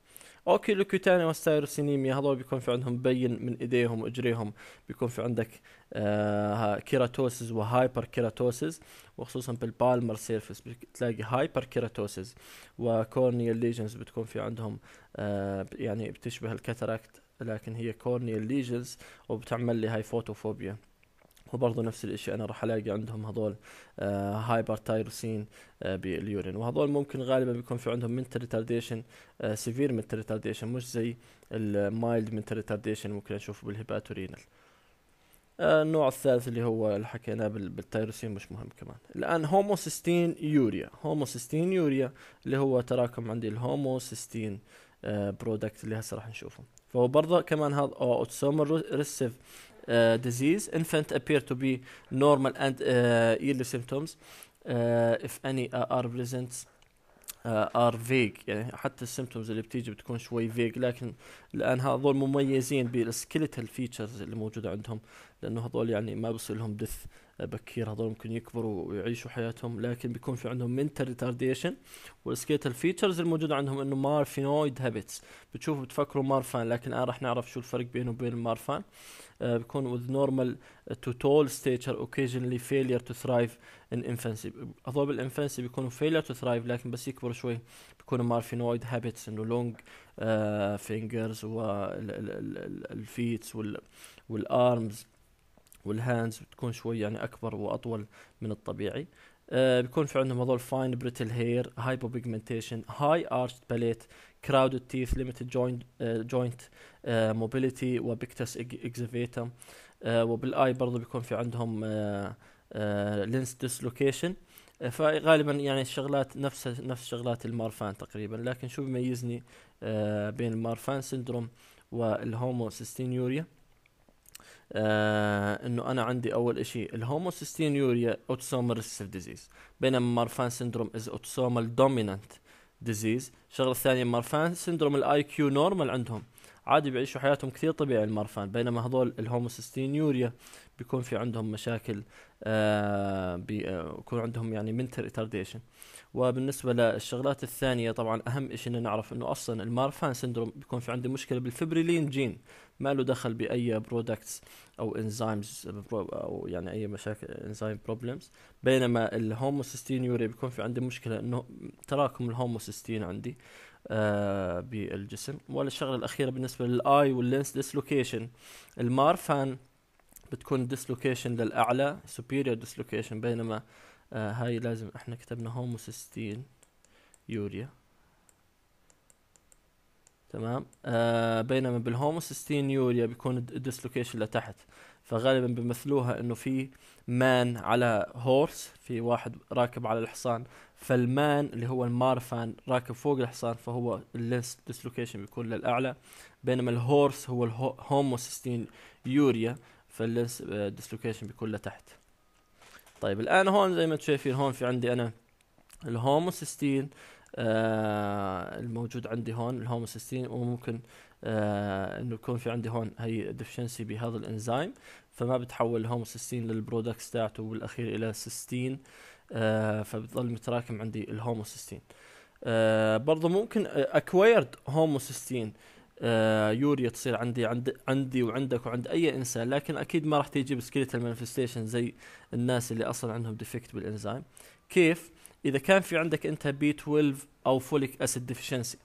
اوكي لوكيتانيا وستايرو سينيميا هذول بيكون في عندهم بين من ايديهم واجريهم بيكون في عندك آه كيراتوسز وهايبر كيراتوسز وخصوصا بالبالمر سيرفس بتلاقي هايبر كيراتوسز وكورنيال ليجنز بتكون في عندهم آه يعني بتشبه الكاتاراكت لكن هي كورنيال ليجنز وبتعمل لي هاي فوتوفوبيا وبرضه نفس الشيء انا راح الاقي عندهم هذول آه هايبر تايروسين آه باليورين وهذول ممكن غالبا بيكون في عندهم منتال ريتارديشن آه سيفير منتال ريتارديشن مش زي المايلد منتال ريتارديشن ممكن اشوفه بالهيباتورينال آه، النوع الثالث اللي هو اللي حكيناه بالتيروسين مش مهم كمان الان هوموسيستين يوريا هوموسيستين يوريا اللي هو تراكم عندي الهوموسيستين آه، برودكت اللي هسه راح نشوفه فهو برضه كمان هذا اوتسومر آه، ريسيف ديزيز انفنت ابير تو بي نورمال اند and uh, اف اني ار بريزنتس ار فيج يعني حتى السيمتومز اللي بتيجي بتكون شوي فيج لكن لان هذول مميزين بالسكيلتال فيتشرز اللي موجوده عندهم لانه هذول يعني ما بصير لهم دث بكير هذول ممكن يكبروا ويعيشوا حياتهم لكن بيكون في عندهم منتال ريتارديشن والسكيت الفيتشرز الموجوده عندهم انه مارفينويد هابتس بتشوفوا بتفكروا مارفان لكن الان آه راح نعرف شو الفرق بينه وبين المارفان آه بيكون with normal to tall stature occasionally failure to thrive in infancy هذول بالانفنسي بيكونوا failure to thrive لكن بس يكبروا شوي بيكونوا مارفينويد هابتس انه لونج فينجرز والفيتس والارمز والهاندز بتكون شوي يعني اكبر واطول من الطبيعي آه بيكون في عندهم هذول فاين بريتل هير هايبو بيجمنتيشن هاي ارش باليت كراودد تيث ليميتد جوينت جوينت موبيليتي وبيكتس اكزيفيتم وبالاي برضه بيكون في عندهم لينس آه، ديسلوكيشن آه، آه، فغالبا يعني الشغلات نفس نفس شغلات المارفان تقريبا لكن شو بيميزني بين المارفان سندروم والهوموسيستينيوريا آه انه انا عندي اول اشي الهوموسيستين يوريا اوتسومال ريسيف ديزيز بينما مارفان سيندروم از اوتسومال دومينانت ديزيز الشغله الثانيه مارفان سيندروم الاي كيو نورمال عندهم عادي بيعيشوا حياتهم كثير طبيعي المارفان بينما هذول الهوموسيستين يوريا بيكون في عندهم مشاكل آه بيكون آه، عندهم يعني منتل ريتارديشن وبالنسبه للشغلات الثانيه طبعا اهم شيء ان نعرف انه اصلا المارفان سندروم بيكون في عندي مشكله بالفبريلين جين ما له دخل باي برودكتس او انزيمز او يعني اي مشاكل انزيم بروبلمز بينما الهوموسيستين يوري بيكون في عندي مشكله انه تراكم الهوموسيستين عندي آه بالجسم والشغله الاخيره بالنسبه للاي واللينس ديسلوكيشن المارفان بتكون ديسلوكيشن للاعلى superior ديسلوكيشن بينما آه هاي لازم احنا كتبنا هوموسيستين يوريا تمام آه بينما بالهوموسيستين يوريا بيكون الديسلوكيشن لتحت فغالبا بيمثلوها انه في مان على هورس في واحد راكب على الحصان فالمان اللي هو المارفان راكب فوق الحصان فهو اللينس ديسلوكيشن بيكون للاعلى بينما الهورس هو الهوموسيستين يوريا فاللينس ديسلوكيشن آه، بيكون لتحت طيب الان هون زي ما انتم شايفين هون في عندي انا الهوموسيستين آه الموجود عندي هون الهوموسيستين وممكن آه انه يكون في عندي هون هي ديفشنسي بهذا الانزيم فما بتحول الهوموسيستين للبرودكت تاعته بالاخير الى سيستين آه فبتضل متراكم عندي الهوموسيستين آه برضه ممكن اكوايرد آه، هوموسيستين آه آه، يوريا تصير عندي عند عندي وعندك وعند اي انسان لكن اكيد ما راح تيجي سكيلتال مانيفستيشن زي الناس اللي اصلا عندهم ديفكت بالانزيم كيف اذا كان في عندك انت بي 12 او فوليك اسيد ديفشنسي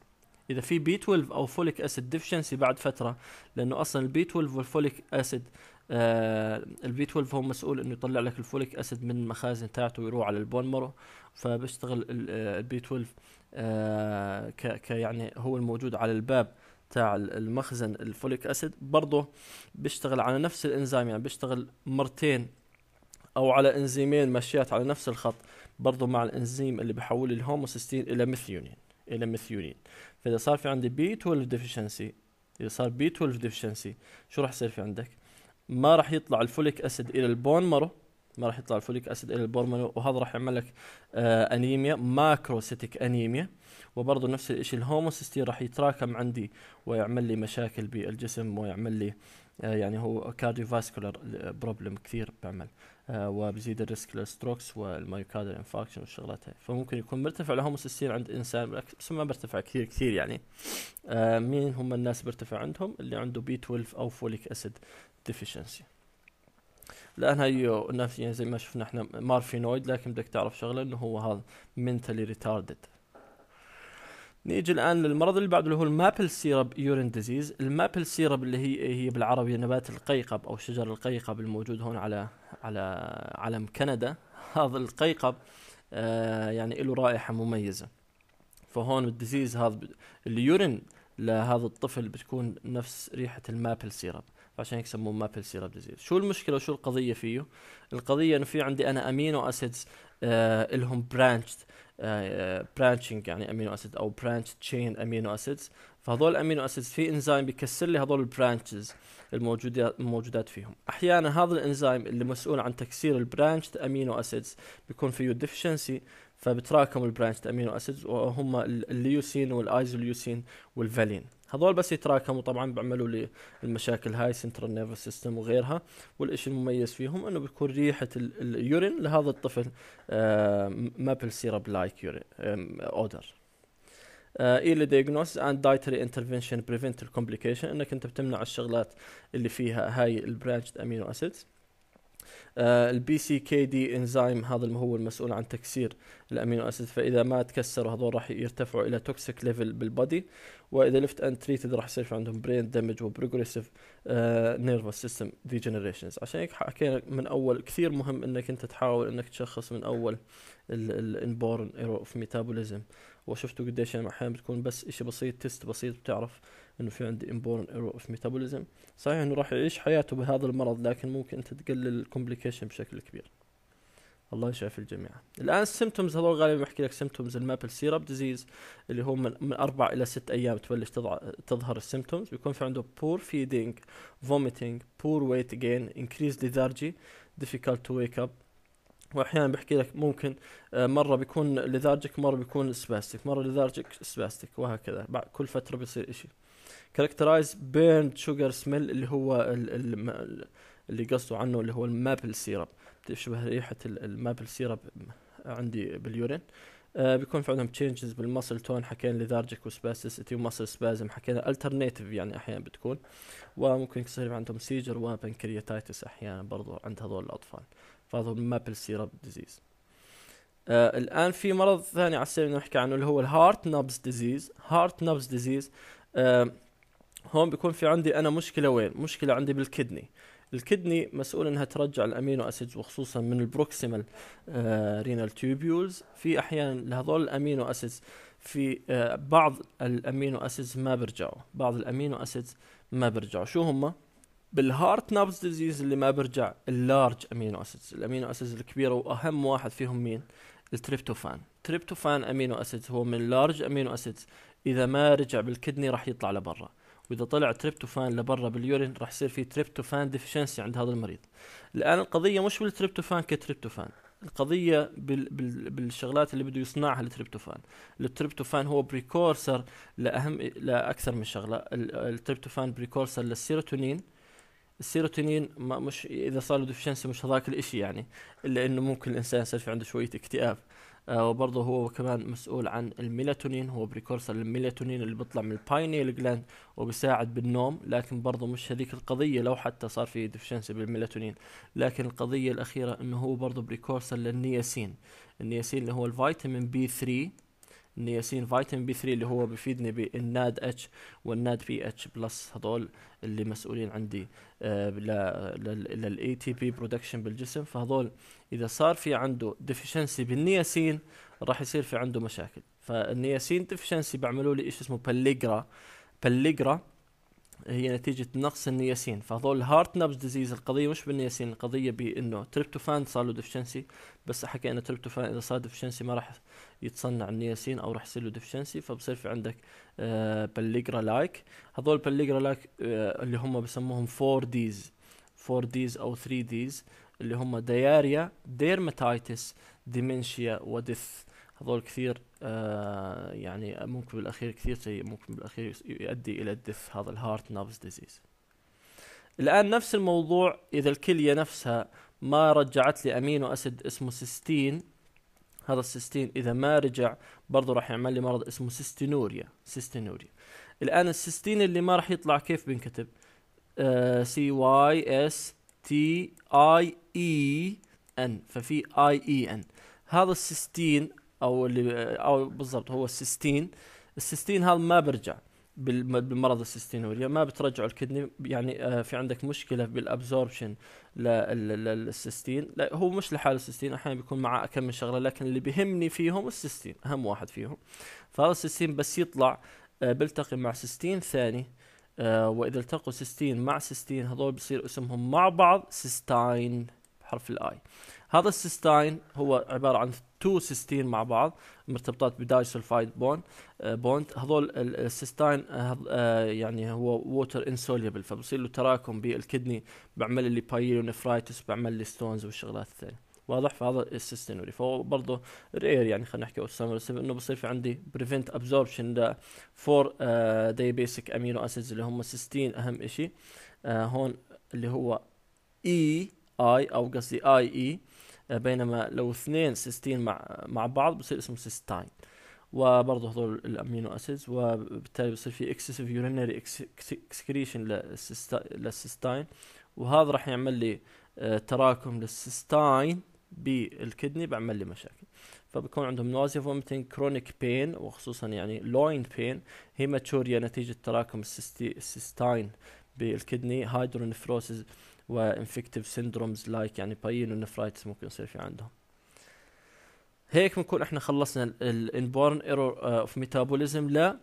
اذا في بي 12 او فوليك اسيد ديفشنسي بعد فتره لانه اصلا البي 12 والفوليك اسيد آه البي 12 هو مسؤول انه يطلع لك الفوليك اسيد من المخازن تاعته ويروح على البون مرو فبيشتغل البي 12 آه, آه، يعني هو الموجود على الباب تاع المخزن الفوليك اسيد برضه بيشتغل على نفس الانزيم يعني بيشتغل مرتين او على انزيمين ماشيات على نفس الخط برضه مع الانزيم اللي بحول الهوموسيستين الى ميثيونين الى ميثيونين فاذا صار في عندي بي 12 ديفشنسي اذا صار بي 12 ديفشنسي شو راح يصير في عندك ما راح يطلع الفوليك اسيد الى البون مارو ما راح يطلع الفوليك اسيد الى البون مارو وهذا راح يعمل لك آه انيميا ماكروسيتيك انيميا وبرضه نفس الشيء الهوموسيستين راح يتراكم عندي ويعمل لي مشاكل بالجسم ويعمل لي آه، يعني هو كارديو فاسكولار بروبلم كثير بعمل آه، وبزيد الريسك للستروكس والمايوكاردال انفاكشن والشغلات هاي فممكن يكون مرتفع الهوموسيستين عند انسان بس ما برتفع كثير كثير يعني آه، مين هم الناس برتفع عندهم اللي عنده بي 12 او فوليك اسيد ديفيشنسي الان هي نفس يعني زي ما شفنا احنا مارفينويد لكن بدك تعرف شغله انه هو هذا منتلي ريتاردد نيجي الان للمرض اللي بعده اللي هو المابل سيرب يورين ديزيز المابل سيرب اللي هي هي بالعربي نبات القيقب او شجر القيقب الموجود هون على على علم كندا هذا القيقب آه يعني له رائحه مميزه فهون الديزيز هذا اليورين لهذا الطفل بتكون نفس ريحه المابل سيرب فعشان هيك سموه مابل سيرب ديزيز شو المشكله وشو القضيه فيه القضيه انه في عندي انا امينو اسيدز آه لهم برانشد برانشنج يعني امينو اسيد او برانش تشين امينو اسيدز فهذول الامينو اسيدز في انزيم بيكسر لي هذول البرانشز الموجودات الموجودات فيهم احيانا هذا الانزيم اللي مسؤول عن تكسير البرانش امينو اسيدز بيكون فيه ديفشنسي فبتراكم البرانش امينو اسيدز وهم الليوسين والايزوليوسين والفالين هذول بس يتراكموا طبعا بيعملوا لي المشاكل هاي سنترال نيرفس سيستم وغيرها والشيء المميز فيهم انه بيكون ريحه اليورين لهذا الطفل مابل سيرب لايك اودر الى ديجنوس اند دايتري انترفنشن بريفنت الكومبليكيشن انك انت بتمنع الشغلات اللي فيها هاي البرانشد امينو اسيدز البي سي كي دي انزيم هذا اللي هو المسؤول عن تكسير الامينو اسيد فاذا ما تكسروا هذول راح يرتفعوا الى توكسيك ليفل بالبادي واذا لفت ان تريتد راح يصير في عندهم برين دامج وبروجريسيف نيرفوس سيستم ديجنريشنز عشان هيك حكينا من اول كثير مهم انك انت تحاول انك تشخص من اول الانبورن ايرو اوف ميتابوليزم وشفتوا قديش يعني احيانا بتكون بس اشي بسيط تيست بسيط بتعرف انه في عندي انبورن ايرو اوف ميتابوليزم صحيح انه راح يعيش حياته بهذا المرض لكن ممكن انت تقلل الكومبليكيشن بشكل كبير الله يشافي الجميع الان السيمتومز هذول غالبا بحكي لك سيمتومز المابل سيرب ديزيز اللي هو من, من اربع الى ست ايام تبلش تظهر السيمتومز بيكون في عنده بور فيدينج فوميتينج بور ويت جين انكريز lethargy difficult to wake up واحيانا بحكي لك ممكن آه، مره بيكون لذارجك مره بيكون سباستيك مره لذارجك سباستيك وهكذا كل فتره بيصير إشي كاركترايز بيرن شوجر سميل اللي هو اللي قصده عنه اللي هو المابل سيرب تشبه ريحه المابل سيرب عندي باليورين آه بيكون في عندهم تشينجز بالمسل تون حكينا لذارجك وسباسيسيتي ومسل سبازم حكينا الترنيتيف يعني احيانا بتكون وممكن يصير عندهم سيجر وبنكرياتايتس احيانا برضو عند هذول الاطفال فهذا مابل سيرب ديزيز آه الان في مرض ثاني على السريع نحكي عنه اللي هو الهارت نبز ديزيز هارت نبز ديزيز آه هون بيكون في عندي انا مشكله وين مشكله عندي بالكدني الكدني مسؤول انها ترجع الامينو اسيدز وخصوصا من البروكسيمال آه رينال تيوبيولز في احيانا لهذول الامينو اسيدز في آه بعض الامينو اسيدز ما بيرجعوا بعض الامينو اسيدز ما بيرجعوا شو هم بالهارت نابز ديزيز اللي ما بيرجع اللارج امينو اسيدز الامينو اسيدز الكبيره واهم واحد فيهم مين التريبتوفان تريبتوفان امينو اسيدز هو من لارج امينو اسيدز اذا ما رجع بالكدني راح يطلع لبرا واذا طلع تريبتوفان لبرا باليورين راح يصير في تريبتوفان ديفشنسي عند هذا المريض الان القضيه مش بالتريبتوفان كتريبتوفان القضية بال بال بالشغلات اللي بده يصنعها التريبتوفان التريبتوفان هو بريكورسر لأهم لأكثر من شغلة التريبتوفان بريكورسر للسيروتونين السيروتونين ما مش اذا صار له ديفشنسي مش هذاك الاشي يعني الا انه ممكن الانسان يصير عنده شويه اكتئاب آه وبرضه هو كمان مسؤول عن الميلاتونين هو بريكورسر للميلاتونين اللي بيطلع من الباينيل جلاند وبيساعد بالنوم لكن برضه مش هذيك القضية لو حتى صار في ديفشنسي بالميلاتونين لكن القضية الأخيرة إنه هو برضه بريكورسر للنياسين النياسين اللي هو الفيتامين بي 3 النياسين فيتامين بي 3 اللي هو بيفيدني بالناد اتش والناد بي اتش بلس هذول اللي مسؤولين عندي للاي تي بي برودكشن بالجسم فهذول اذا صار في عنده ديفشنسي بالنياسين راح يصير في عنده مشاكل فالنياسين ديفشنسي بيعملوا لي شيء اسمه بليجرا بليجرا هي نتيجه نقص النياسين فهذول الهارت نابز ديزيز القضيه مش بالنياسين القضيه بانه تريبتوفان صار له ديفشنسي بس حكى انه تريبتوفان اذا صار ديفشنسي ما راح يتصنع النياسين او راح يصير له ديفشنسي فبصير في عندك آه بليجرا لايك هذول بليجرا لايك آه اللي هم بسموهم 4 ديز 4 ديز او 3 ديز اللي هم دياريا ديرماتايتس ديمنشيا ودث هذول كثير آه يعني ممكن بالاخير كثير سيء ممكن بالاخير يؤدي الى الدف هذا الهارت نافز ديزيز الان نفس الموضوع اذا الكليه نفسها ما رجعت لي امينو اسيد اسمه سيستين هذا السيستين اذا ما رجع برضه راح يعمل لي مرض اسمه سيستينوريا سيستينوريا الان السيستين اللي ما راح يطلع كيف بينكتب سي واي اس تي اي اي ان ففي اي اي ان هذا السيستين او اللي او بالضبط هو السيستين السيستين هذا ما بيرجع بالمرض السيستينوريا ما بترجع الكدني يعني آه، في عندك مشكله بالابزوربشن للسيستين لا هو مش لحاله السيستين احيانا بيكون معه كم من شغله لكن اللي بيهمني فيهم السيستين اهم واحد فيهم فهذا السيستين بس يطلع آه، بيلتقي مع سيستين ثاني آه، واذا التقوا سيستين مع سيستين هذول بصير اسمهم مع بعض سيستاين بحرف الاي هذا السيستاين هو عباره عن تو سيستين مع بعض مرتبطات بداي سلفايد بون آه، بوند هذول السيستاين آه، آه، يعني هو ووتر انسوليبل فبصير له تراكم بالكدني بعمل لي بايلونفرايتس بعمل لي ستونز والشغلات الثانيه واضح فهذا السيستين فهو برضه رير يعني خلينا نحكي اوسامر انه بصير في عندي بريفنت ابزوربشن فور داي بيسك امينو اسيدز اللي هم سيستين اهم شيء هون اللي هو اي e اي او قصدي اي اي e، بينما لو اثنين سيستين مع مع بعض بصير اسمه سيستاين وبرضه هذول الامينو اسيدز وبالتالي بصير في اكسسيف يورينري اكسكريشن للسيستاين وهذا راح يعمل لي آه، تراكم للسيستاين بالكدني بعمل لي مشاكل فبكون عندهم نوزيا فومتنج كرونيك بين وخصوصا يعني لوين بين هيماتوريا نتيجه تراكم السيستاين بالكدني هايدرونفروسز وانفكتيف سيندرومز لايك يعني باين ونفرايتس ممكن يصير في عندهم هيك بنكون احنا خلصنا الانبورن ايرور اوف ميتابوليزم ل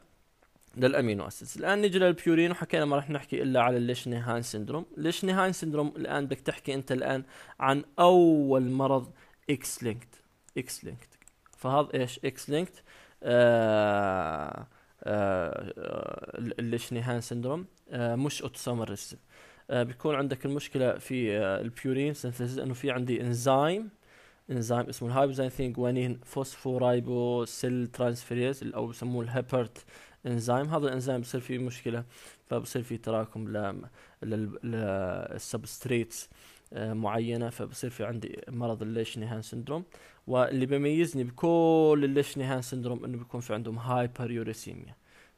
للامينو اسيدز الان نيجي للبيورين وحكينا ما راح نحكي الا على ليش هاين سيندروم ليش هاين سيندروم الان بدك تحكي انت الان عن اول مرض اكس لينكت اكس لينكت فهذا ايش اكس لينكت آه آه آه الليشني هاين سيندروم آه، مش اوتوسومال ريسيسيف آه، بيكون عندك المشكله في آه، البيورين سينثيسيس انه في عندي انزيم انزيم اسمه الهايبوزايثين جوانين فوسفورايبو سيل ترانسفيريز او بسموه الهيبرت انزيم هذا الانزيم بصير فيه مشكله فبصير فيه تراكم للسبستريتس آه، معينة فبصير في عندي مرض الليشنيهان سندروم واللي بيميزني بكل الليشنيهان سندروم انه بيكون في عندهم هايبر يوريسيميا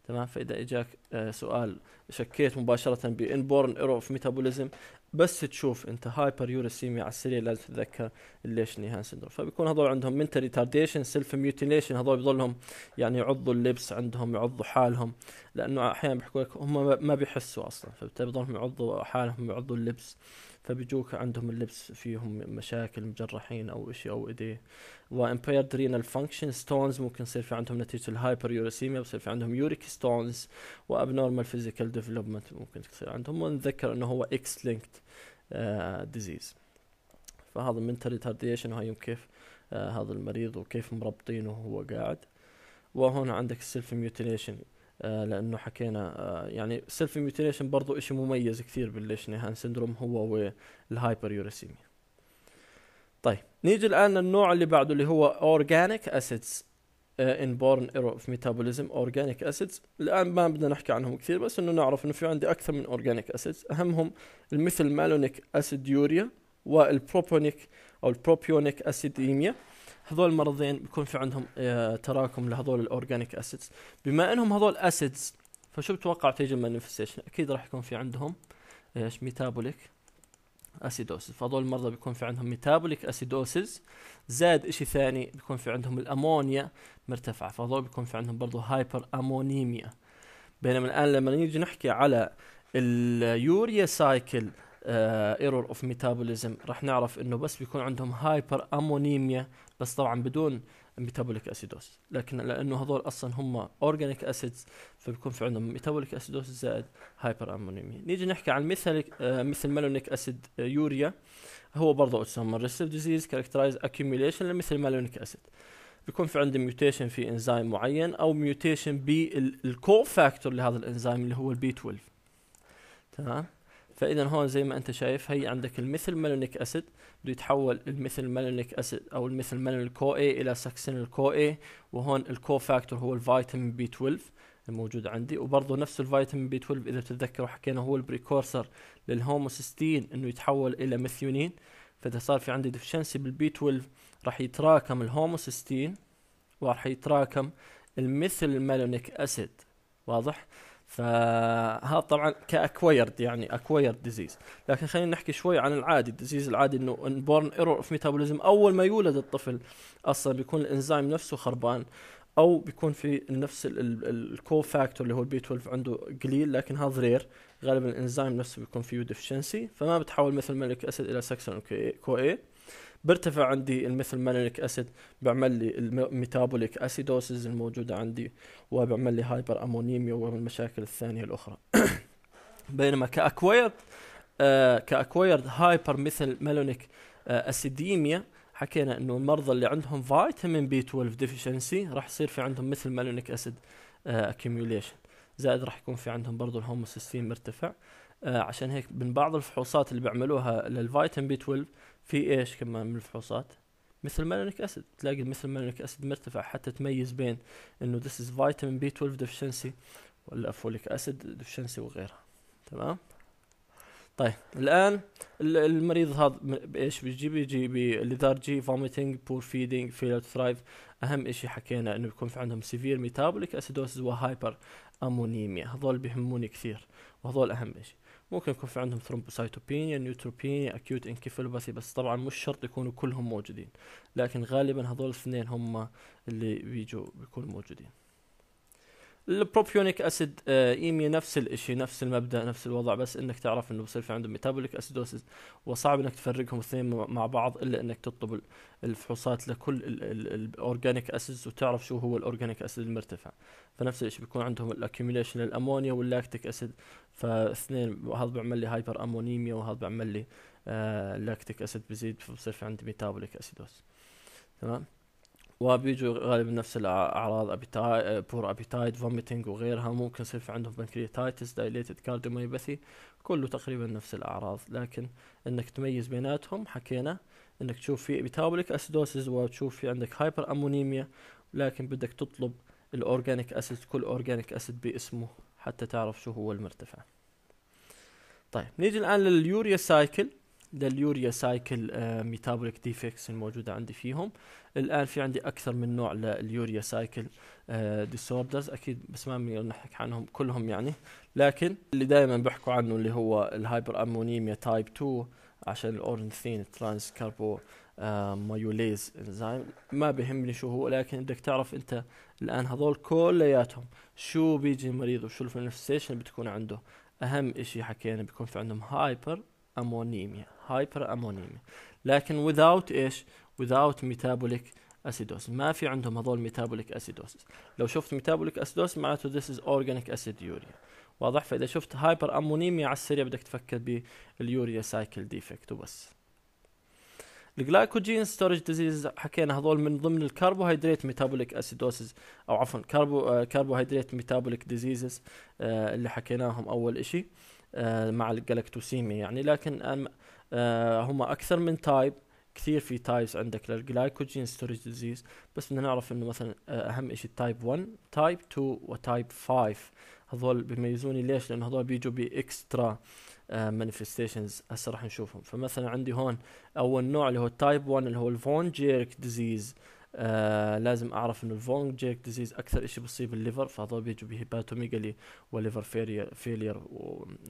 تمام فاذا اجاك آه، سؤال شكيت مباشره بانبورن ايرو اوف ميتابوليزم بس تشوف انت هايبر يوريسيميا على السريع لازم تتذكر ليش نيهان سندروم فبيكون هذول عندهم منتال ريتارديشن سيلف ميوتيليشن هذول بضلهم يعني يعضوا اللبس عندهم يعضوا حالهم لانه احيانا بيحكوا لك هم ما بيحسوا اصلا فبالتالي بضلهم يعضوا حالهم يعضوا اللبس فبيجوك عندهم اللبس فيهم مشاكل مجرحين او اشي او ايديه وامبيرد رينال فانكشن ستونز ممكن يصير في عندهم نتيجه الهايبر يوريسيميا بصير في عندهم يوريك ستونز وابنورمال فيزيكال ديفلوبمنت ممكن تصير عندهم ونتذكر انه هو اكس لينكد ديزيز فهذا المنتال ريتارديشن وهيهم كيف آه هذا المريض وكيف مربطينه وهو قاعد وهون عندك السيلف ميوتيليشن آه، لانه حكينا آه، يعني سيلف ميوتيليشن برضه شيء مميز كثير بالليش نيهان سندروم هو والهايبر يوريسيميا طيب نيجي الان للنوع اللي بعده اللي هو اورجانيك اسيدز ان بورن ايرور اوف ميتابوليزم اورجانيك اسيدز الان ما بدنا نحكي عنهم كثير بس انه نعرف انه في عندي اكثر من اورجانيك اسيدز اهمهم المثل مالونيك اسيد يوريا والبروبونيك او البروبيونيك اسيديميا هذول المرضين بيكون في عندهم آه، تراكم لهذول الاورجانيك اسيدز بما انهم هذول اسيدز فشو بتوقع تيجي المانيفستيشن اكيد راح يكون في عندهم آه، ايش ميتابوليك اسيدوسيس فهذول المرضى بيكون في عندهم ميتابوليك اسيدوسيس زاد اشي ثاني بيكون في عندهم الامونيا مرتفعه فهذول بيكون في عندهم برضه هايبر امونيميا بينما الان لما نيجي نحكي على اليوريا سايكل ايرور اوف ميتابوليزم راح نعرف انه بس بيكون عندهم هايبر امونيميا بس طبعا بدون ميتابوليك اسيدوس لكن لانه هذول اصلا هم اورجانيك اسيدز فبيكون في عندهم ميتابوليك اسيدوس زائد هايبر امونيميا نيجي نحكي عن مثل آه، مثل مالونيك اسيد يوريا هو برضه اسمه ريسيف ديزيز كاركترايز اكيوميليشن مثل مالونيك اسيد بيكون في عندي ميوتيشن في انزيم معين او ميوتيشن بالكو فاكتور لهذا الانزيم اللي هو البي 12 تمام فاذا هون زي ما انت شايف هي عندك الميثل مالونيك اسيد بده يتحول الميثل مالونيك اسيد او الميثل مالونيك كو اي الى سكسين الكو اي وهون الكو فاكتور هو الفيتامين بي 12 الموجود عندي وبرضه نفس الفيتامين بي 12 اذا بتتذكروا حكينا هو البريكورسر للهوموسيستين انه يتحول الى ميثيونين فاذا صار في عندي ديفشنسي بالبي 12 راح يتراكم الهوموسيستين وراح يتراكم الميثل مالونيك اسيد واضح فهذا طبعا كاكوايرد يعني اكوايرد ديزيز لكن خلينا نحكي شوي عن العادي الديزيز العادي انه انبورن ايرور اوف ميتابوليزم اول ما يولد الطفل اصلا بيكون الانزيم نفسه خربان او بيكون في نفس الكو فاكتور اللي هو البي 12 عنده قليل لكن هذا رير غالبا الانزيم نفسه بيكون فيه ديفشنسي فما بتحول مثل مالك اسيد الى سكسون كو اي بيرتفع عندي المثل ميلانيك اسيد بعمل لي الميتابوليك اسيدوسز الموجوده عندي وبعمل لي هايبر امونيميا والمشاكل الثانيه الاخرى بينما كاكوير آه هايبر مثل مالونيك آه اسيديميا حكينا انه المرضى اللي عندهم فيتامين بي 12 ديفيشنسي راح يصير في عندهم مثل مالونيك اسيد اكيميوليشن آه، زائد راح يكون في عندهم برضه الهوموسيستين مرتفع آه عشان هيك من بعض الفحوصات اللي بيعملوها للفيتامين بي 12 في ايش كمان من الفحوصات مثل مالونيك اسيد تلاقي مثل مالونيك اسيد مرتفع حتى تميز بين انه ذس از فيتامين بي 12 ديفشنسي ولا فوليك اسيد ديفشنسي وغيرها تمام طيب الان المريض هذا بايش بيجي بيجي جي فوميتنج بور فيدنج فيلر ثرايف اهم شيء حكينا انه يكون في عندهم سيفير ميتابوليك اسيدوسيس وهايبر امونيميا هذول بيهموني كثير وهذول اهم شيء ممكن يكون في عندهم ثرومبوسايتوبينيا نيوتروبينيا اكيوت انكفالوباثي بس طبعا مش شرط يكونوا كلهم موجودين لكن غالبا هذول الاثنين هم اللي بيجوا بيكونوا موجودين البروبيونيك اسيد آه، ايميا نفس الشيء نفس المبدا نفس الوضع بس انك تعرف انه بصير في عندهم ميتابوليك اسيدوسيس وصعب انك تفرقهم الاثنين مع بعض الا انك تطلب الفحوصات لكل الاورجانيك اسيدز وتعرف شو هو الاورجانيك اسيد المرتفع فنفس الشيء بيكون عندهم الاكيوميشن الامونيا واللاكتيك اسيد فاثنين هذا بيعمل لي هايبر امونيميا وهذا بيعمل لي آه لاكتيك اسيد بزيد فبصير في عندي ميتابوليك اسيدوس تمام وبيجوا غالبا نفس الاعراض ابيتايد بور ابيتايد فوميتنج وغيرها ممكن يصير في عندهم بنكريتايتس دايليتد كارديوميوباثي كله تقريبا نفس الاعراض لكن انك تميز بيناتهم حكينا انك تشوف في ميتابوليك اسيدوسيس وتشوف في عندك هايبر امونيميا لكن بدك تطلب الاورجانيك اسيد كل اورجانيك اسيد باسمه حتى تعرف شو هو المرتفع طيب نيجي الان لليوريا سايكل لليوريا سايكل ميتابوليك ديفكس الموجوده عندي فيهم الان في عندي اكثر من نوع لليوريا سايكل ديسوردرز uh, اكيد بس ما بنحكي عنهم كلهم يعني لكن اللي دائما بحكوا عنه اللي هو الهايبر امونيميا تايب 2 عشان الاورنثين ترانس كاربو مايوليز انزيم ما بهمني شو هو لكن بدك تعرف انت الان هذول كلياتهم شو بيجي المريض وشو الفنفسيشن بتكون عنده اهم اشي حكينا بيكون في عندهم هايبر امونيميا هايبر امونيميا لكن without ايش without metabolic acidosis ما في عندهم هذول metabolic acidosis لو شفت metabolic acidosis معناته this is organic urea واضح فاذا شفت هايبر امونيميا على السريع بدك تفكر باليوريا سايكل ديفكت وبس الجلايكوجين ستورج ديزيز حكينا هذول من ضمن الكربوهيدرات ميتابوليك اسيدوسز او عفوا كربو كربوهيدرات ميتابوليك ديزيزز اللي حكيناهم اول شيء آه، مع الجلاكتوسيميا يعني لكن آه، هم اكثر من تايب كثير في تايبس عندك للجلايكوجين ستورج ديزيز بس بدنا نعرف انه مثلا آه، اهم شيء تايب 1 تايب 2 وتايب 5 هذول بيميزوني ليش لان هذول بيجوا باكسترا مانيفستيشنز هسه راح نشوفهم فمثلا عندي هون اول نوع اللي هو تايب 1 اللي هو الفون جيرك ديزيز آه لازم اعرف انه الفونج جيك ديزيز اكثر شيء بصيب الليفر فهذول بيجوا بهيباتوميجالي وليفر فيلير, فيلير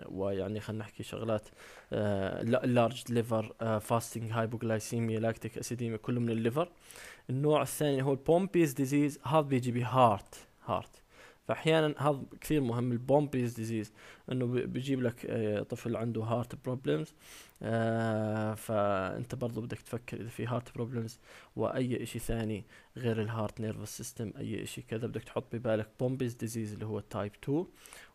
ويعني خلينا نحكي شغلات آه لارج ليفر آه فاستنج هايبوغلايسيميا لاكتيك اسيديميا كله من الليفر النوع الثاني هو البومبيز ديزيز هذا بيجي بهارت هارت فاحيانا هذا كثير مهم البومبيز ديزيز انه بيجيب لك آه، طفل عنده هارت آه، بروبلمز فانت برضو بدك تفكر اذا في هارت بروبلمز واي شيء ثاني غير الهارت نيرفس سيستم اي شيء كذا بدك تحط ببالك بومبيز ديزيز اللي هو التايب 2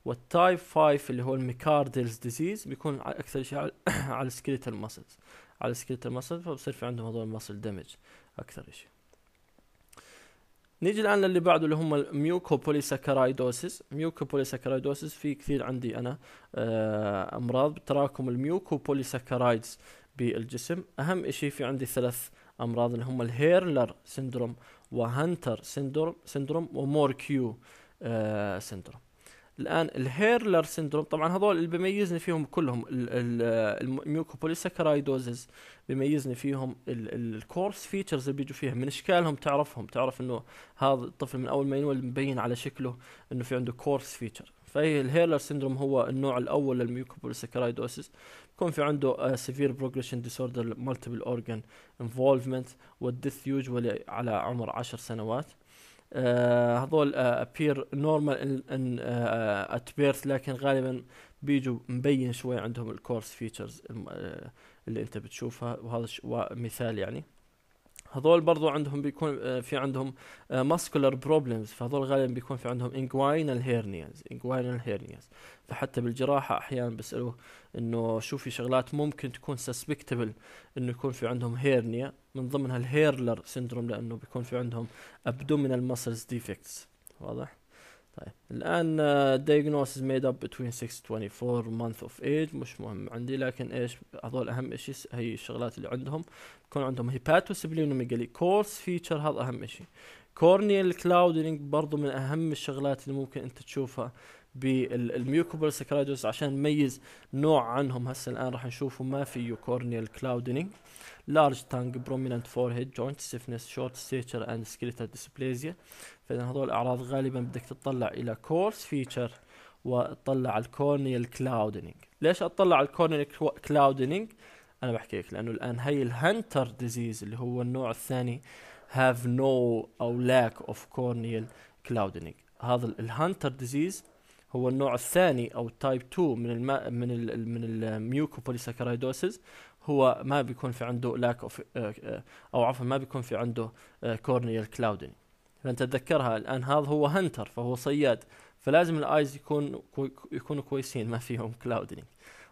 والتايب 5 اللي هو الميكاردلز ديزيز بيكون اكثر شيء على السكيلتال ماسلز على السكيلتال ماسلز فبصير في عندهم هذول الماسل دامج اكثر شيء نيجي الان للي بعده اللي هم الميوكوبوليساكرايدوسيس ميوكوبوليساكرايدوسيس في كثير عندي انا آه، امراض الميوكو الميوكوبوليساكرايدز بالجسم اهم شيء في عندي ثلاث امراض اللي هم الهيرلر سندروم وهانتر سندروم سندروم كيو سندروم الان الهيرلر سندروم طبعا هذول اللي بيميزني فيهم كلهم الميوكوبوليسكرايدوزز بيميزني فيهم الكورس فيتشرز اللي بيجوا فيها من اشكالهم تعرفهم تعرف انه هذا الطفل من اول ما ينولد مبين على شكله انه في عنده كورس فيتشر فهي الهيرلر سندروم هو النوع الاول للميوكوبوليسكرايدوزز بيكون في عنده سيفير بروجريشن ديسوردر مالتيبل اورجان انفولفمنت والديث يوجوالي على عمر 10 سنوات آه، هذول ابير نورمال ان ات بيرث لكن غالبا بيجوا مبين شوي عندهم الكورس فيتشرز آه، اللي انت بتشوفها وهذا مثال يعني هذول برضو عندهم بيكون آه، في عندهم ماسكولر آه، بروبلمز فهذول غالبا بيكون في عندهم انجواينال هيرنياز انجواينال هيرنياز فحتى بالجراحه احيانا بيسالوه انه شو في شغلات ممكن تكون سسبكتبل انه يكون في عندهم هيرنيا من ضمنها الهيرلر سندروم لانه بيكون في عندهم ابدومينال ماسلز ديفكتس واضح طيب الان آه، diagnosis made up between 6 24 month of age مش مهم عندي لكن ايش هذول اهم شيء هي الشغلات اللي عندهم يكون عندهم هيباتو سبلينوميجالي كورس فيتشر هذا اهم شيء كورنيال كلاودينج برضو من اهم الشغلات اللي ممكن انت تشوفها بالميوكوبل سكرايدوس عشان نميز نوع عنهم هسه الان راح نشوفه ما فيه كورنيال كلاودينج لارج تانج برومينانت فور هيد جوينت ستيفنس شورت ستيتشر اند سكيلتال ديسبليزيا فاذا هذول الاعراض غالبا بدك تطلع الى كورس فيتشر وتطلع على الكورنيال كلاودنينج ليش اطلع على الكورنيال كلاودنينج انا بحكي لك لانه الان هي الهنتر ديزيز اللي هو النوع الثاني هاف نو او لاك اوف كورنيال كلاودنينج هذا الهانتر ديزيز هو النوع الثاني او تايب 2 من الما من ال من الميوكوبوليساكرايدوسيس هو ما بيكون في عنده لاك اوف آه، آه، او عفوا ما بيكون في عنده كورنيال آه، كلاودنج فانت تذكرها الان هذا هو هنتر فهو صياد فلازم الايز يكون يكونوا كويسين ما فيهم كلاودينج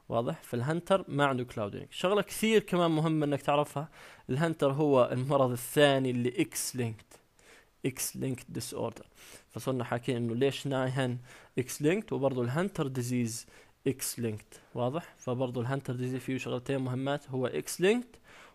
واضح فالهنتر ما عنده كلاودينج شغله كثير كمان مهمه انك تعرفها الهنتر هو المرض الثاني اللي اكس لينكد اكس لينك ديس اوردر فصرنا حاكيين انه ليش نايهن اكس لينكد وبرضه الهنتر ديزيز اكس لينكد واضح فبرضه الهنتر ديزيز فيه شغلتين مهمات هو اكس لينكد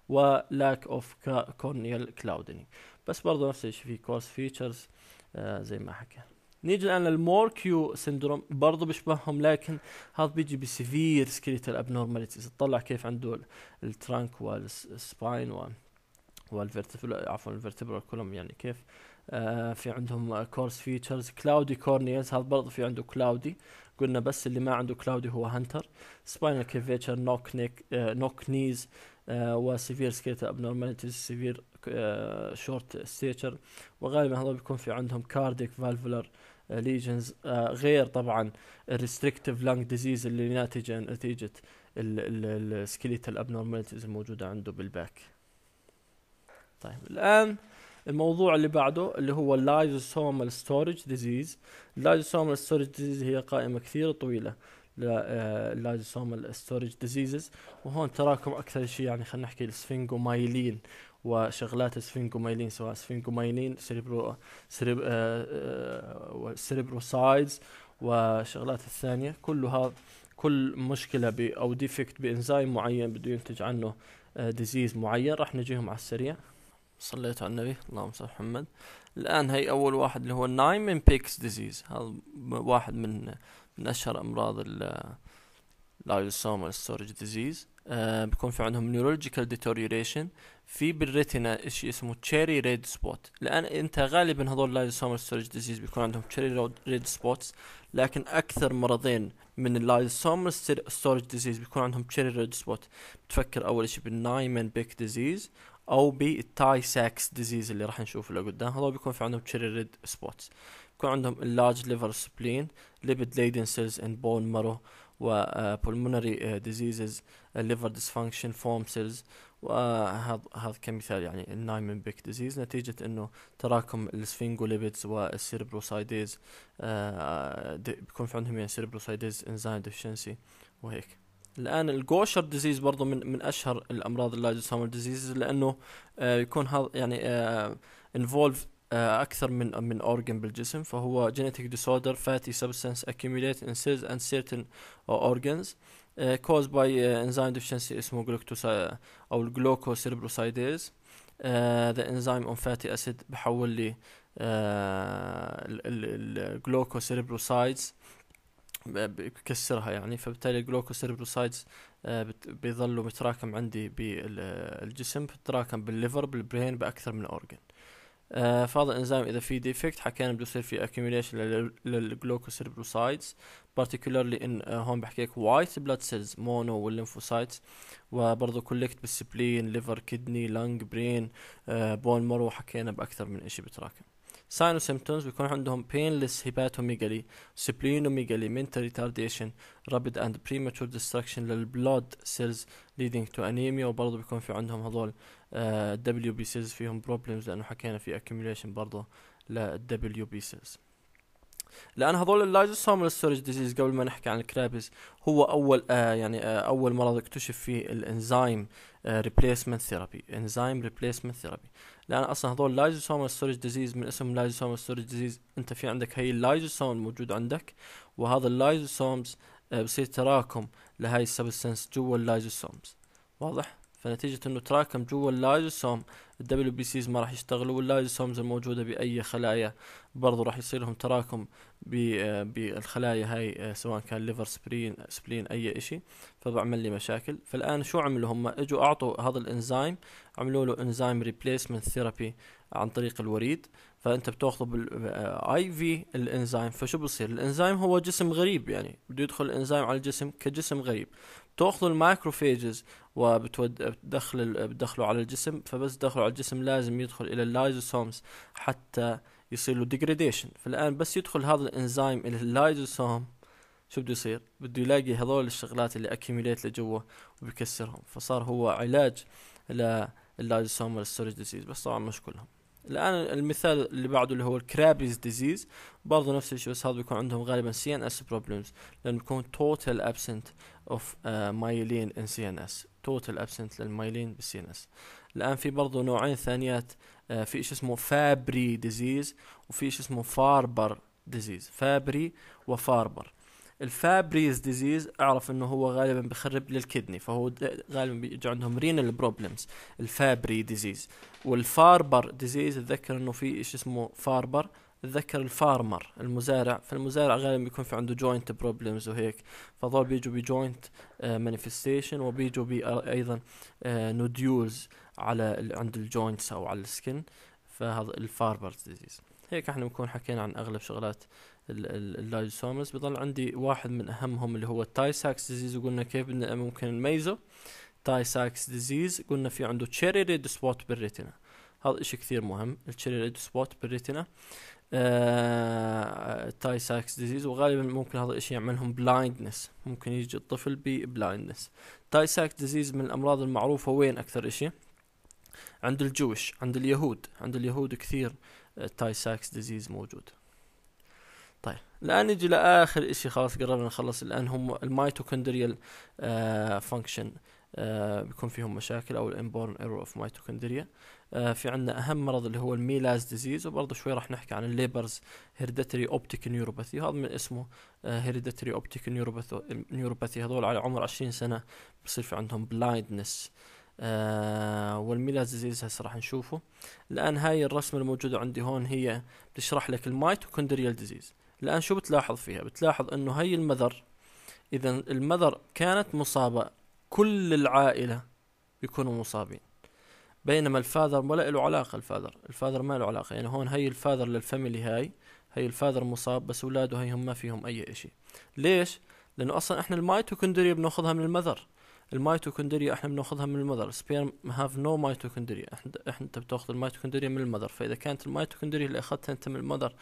ولاك اوف كورنيال كلاودينج بس برضه نفس الشيء في كورس فيتشرز آه، زي ما حكينا نيجي الان للمور كيو سندروم برضه بيشبههم لكن هذا بيجي بسيفير سكريتال ابنورماليتيز تطلع كيف عنده الترانك والسباين وال والفيرتبرا عفوا الفيرتبرا كلهم يعني كيف آه في عندهم كورس فيتشرز كلاودي كورنيز هذا برضه في عنده كلاودي قلنا بس اللي ما عنده كلاودي هو هانتر سباينال كيفيتشر نوك نيك آه نوك نيز آه وسيفير سكيت ابنورماليتيز سيفير آه، شورت ستيتشر وغالبا هذول بيكون في عندهم كارديك فالفولر ليجنز غير طبعا الريستريكتيف لانج ديزيز اللي ناتجه نتيجه السكيليتال ابنورماليتيز الموجوده عنده بالباك طيب الان الموضوع اللي بعده اللي هو اللايزوسومال ستورج ديزيز اللايزوسومال ستورج ديزيز هي قائمه كثير طويله اللايزوسومال ستورج ديزيزز وهون تراكم اكثر شيء يعني خلينا نحكي السفنجومايلين وشغلات مايلين سواء سفينكومايلين سريبرو سريب آه، آه، سايدز وشغلات الثانيه كلها كل مشكله ب او ديفكت بانزيم معين بده ينتج عنه ديزيز آه، معين راح نجيهم على السريع صليت على النبي اللهم صل محمد الان هي اول واحد اللي هو النايم من بيكس ديزيز هذا واحد من من اشهر امراض ال لايسومال ستورج ديزيز آه بيكون في عندهم نيورولوجيكال ديتوريوريشن في بالريتنا شيء اسمه تشيري ريد سبوت لان انت غالبا هذول لايسومال ستورج ديزيز بيكون عندهم تشيري ريد سبوتس لكن اكثر مرضين من اللايسومال ستورج ديزيز بيكون عندهم تشيري ريد سبوت بتفكر اول شيء بالنايمن بيك ديزيز او بالتاي ساكس ديزيز اللي راح نشوفه لقدام هذول بيكون في عندهم تشيري ريد سبوتس بيكون عندهم اللارج ليفر سبلين ليبيد ليدن سيلز اند بون مارو وبولمونري ديزيزز آه، آه، آه، liver ديسفانكشن فورم سيلز وهذا هذا كمثال يعني النايمن بيك ديزيز نتيجة انه تراكم السفينجوليبيدز والسيربروسايديز بيكون في عندهم يعني سيربروسايديز انزيم ديفشنسي وهيك الان الجوشر ديزيز برضه من من اشهر الامراض اللايزوسومال ديزيز لانه يكون هذا يعني انفولف آه، اكثر من من اورجن بالجسم فهو جينيتيك ديسوردر فاتي سبستنس accumulate ان سيلز اند سيرتن اورجنز كوز باي انزيم ديفشنسي اسمه جلوكتوسا او الجلوكوسيربروسايديز آه، uh, the enzyme on fatty acid بحول لي آه، الجلوكوسيربروسايدز بكسرها يعني فبالتالي الجلوكوسيربروسايدز بيظلوا متراكم عندي بالجسم بتراكم بالليفر بالبرين باكثر من اورجن آه، فهذا الانزيم اذا في ديفكت حكينا بده يصير في اكيوميليشن للجلوكوسيربروسايدز بارتيكولارلي ان آه، هون بحكي لك وايت بلاد سيلز مونو والليمفوسايتس وبرضه كولكت بالسبلين ليفر كدني لانج برين بون مرو حكينا باكثر من شيء بتراكم ساينو وسيمتومز بيكون عندهم بينلس هيباتوميجالي سبلينوميجالي منتال ريتارديشن رابيد اند بريماتور ديستركشن للبلود سيلز ليدنج تو انيميا وبرضه بيكون في عندهم هذول الدبليو بي سيلز فيهم بروبلمز لانه حكينا في اكيوميليشن برضه للدبليو بي سيلز لان هذول اللايزوسومال ستورج ديزيز قبل ما نحكي عن الكرابز هو اول آه يعني آه اول مرض اكتشف فيه الانزيم ريبليسمنت ثيرابي انزيم ريبليسمنت ثيرابي لان اصلا هذول لايزوسومال ستورج ديزيز من اسم لايزوسومال ستورج ديزيز انت في عندك هي اللايزوسوم موجود عندك وهذا اللايزوسومز آه بصير تراكم لهاي السبستنس جوا اللايزوسومز واضح فنتيجة انه تراكم جوا اللايزوسوم الدبليو بي سيز ما راح يشتغلوا واللايزوسومز الموجودة بأي خلايا برضو راح يصير لهم تراكم بالخلايا هاي آه، سواء كان ليفر سبرين سبلين أي إشي فبعمل لي مشاكل فالآن شو عملوا هم اجوا أعطوا هذا الإنزيم عملوا له إنزيم ريبليسمنت ثيرابي عن طريق الوريد فانت بتاخذه بالاي آه، في الانزيم فشو بصير الانزيم هو جسم غريب يعني بده يدخل الانزيم على الجسم كجسم غريب تاخذ المايكروفيجز وبتدخل بتدخله على الجسم فبس دخله على الجسم لازم يدخل الى اللايزوسومز حتى يصير له ديجريديشن فالان بس يدخل هذا الانزيم الى اللايزوسوم شو بده يصير بده يلاقي هذول الشغلات اللي اكيميليت لجوا وبكسرهم فصار هو علاج لللايزوسوم ستورج ديزيز بس طبعا مش كلهم الان المثال اللي بعده اللي هو الكرابيز ديزيز برضه نفس الشيء بس هذا بيكون عندهم غالبا سي ان اس بروبلمز لانه بيكون توتال ابسنت اوف مايلين ان سي ان اس توتال ابسنت للمايلين بالسينس الان في برضه نوعين ثانيات آه، في شيء اسمه فابري ديزيز وفي شيء اسمه فاربر ديزيز فابري وفاربر الفابريز ديزيز اعرف انه هو غالبا بخرب للكدني فهو غالبا بيجي عندهم رينال بروبلمز الفابري ديزيز والفاربر ديزيز اتذكر انه في شيء اسمه فاربر اتذكر الفارمر المزارع فالمزارع غالبا بيكون في عنده جوينت بروبلمز وهيك فضل بيجوا بجوينت مانيفستيشن آه، وبيجوا بي ايضا نوديولز آه، على عند الجوينتس او على السكن فهذا الفاربرز ديزيز هيك احنا بنكون حكينا عن اغلب شغلات اللايزوسومز بضل عندي واحد من اهمهم اللي هو التاي ساكس ديزيز وقلنا كيف ممكن نميزه تاي ساكس ديزيز قلنا في عنده تشيري ريد سبوت بالريتنا هذا اشي كثير مهم التشيري ريد سبوت بالريتنا تاي ساكس ديزيز وغالبا ممكن هذا الشيء يعملهم بلايندنس ممكن يجي الطفل ببلايندنس تاي ساكس ديزيز من الامراض المعروفه وين اكثر شيء عند الجوش عند اليهود عند اليهود كثير تاي ساكس ديزيز موجود طيب الان نجي لاخر شيء خلاص قربنا نخلص الان هم الميتوكوندريال فانكشن آه، آه، بيكون فيهم مشاكل او الانبورن ايرور اوف ميتوكوندريا في عندنا اهم مرض اللي هو الميلاز ديزيز وبرضه شوي راح نحكي عن الليبرز هيردتري اوبتيك نيوروباثي هذا من اسمه هيردتري اوبتيك نيوروباثي هذول على عمر 20 سنه بصير في عندهم بلايندنس آه والميلاز ديزيز هسه راح نشوفه الان هاي الرسمه الموجوده عندي هون هي بتشرح لك الميتوكوندريال ديزيز الان شو بتلاحظ فيها بتلاحظ انه هي المذر اذا المذر كانت مصابه كل العائلة بيكونوا مصابين بينما الفاذر ولا له علاقة الفاذر الفاذر ما له علاقة يعني هون هي الفاذر للفاميلي هاي هي الفاذر مصاب بس اولاده هيهم ما فيهم اي اشي ليش لانه اصلا احنا الميتوكوندريا بناخذها من المذر الميتوكوندريا احنا بناخذها من المذر سبيرم هاف نو ميتوكوندريا احنا انت بتاخذ الميتوكوندريا من المذر فاذا كانت الميتوكوندريا اللي اخذتها انت من المذر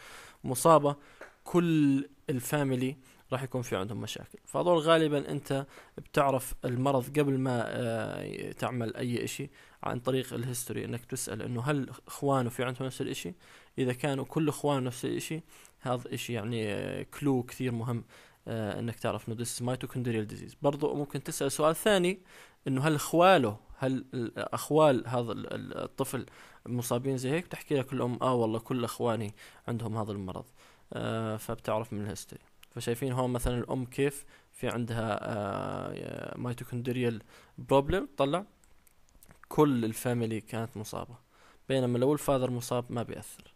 مصابه كل الفاميلي راح يكون في عندهم مشاكل فهذول غالبا انت بتعرف المرض قبل ما آه، تعمل اي شيء عن طريق الهيستوري انك تسال انه هل اخوانه في عندهم نفس الشيء اذا كانوا كل اخوانه نفس الشيء هذا شيء يعني كلو آه، كثير مهم آه، انك تعرف انه ذس مايتوكوندريال ديزيز برضو ممكن تسال سؤال ثاني انه هل اخواله هل اخوال هذا الطفل مصابين زي هيك بتحكي لك الام اه والله كل اخواني عندهم هذا المرض فبتعرف من الهيستوري فشايفين هون مثلا الام كيف في عندها آه، ميتوكوندريال بروبلم طلع كل الفاميلي كانت مصابه بينما لو الفاذر مصاب ما بيأثر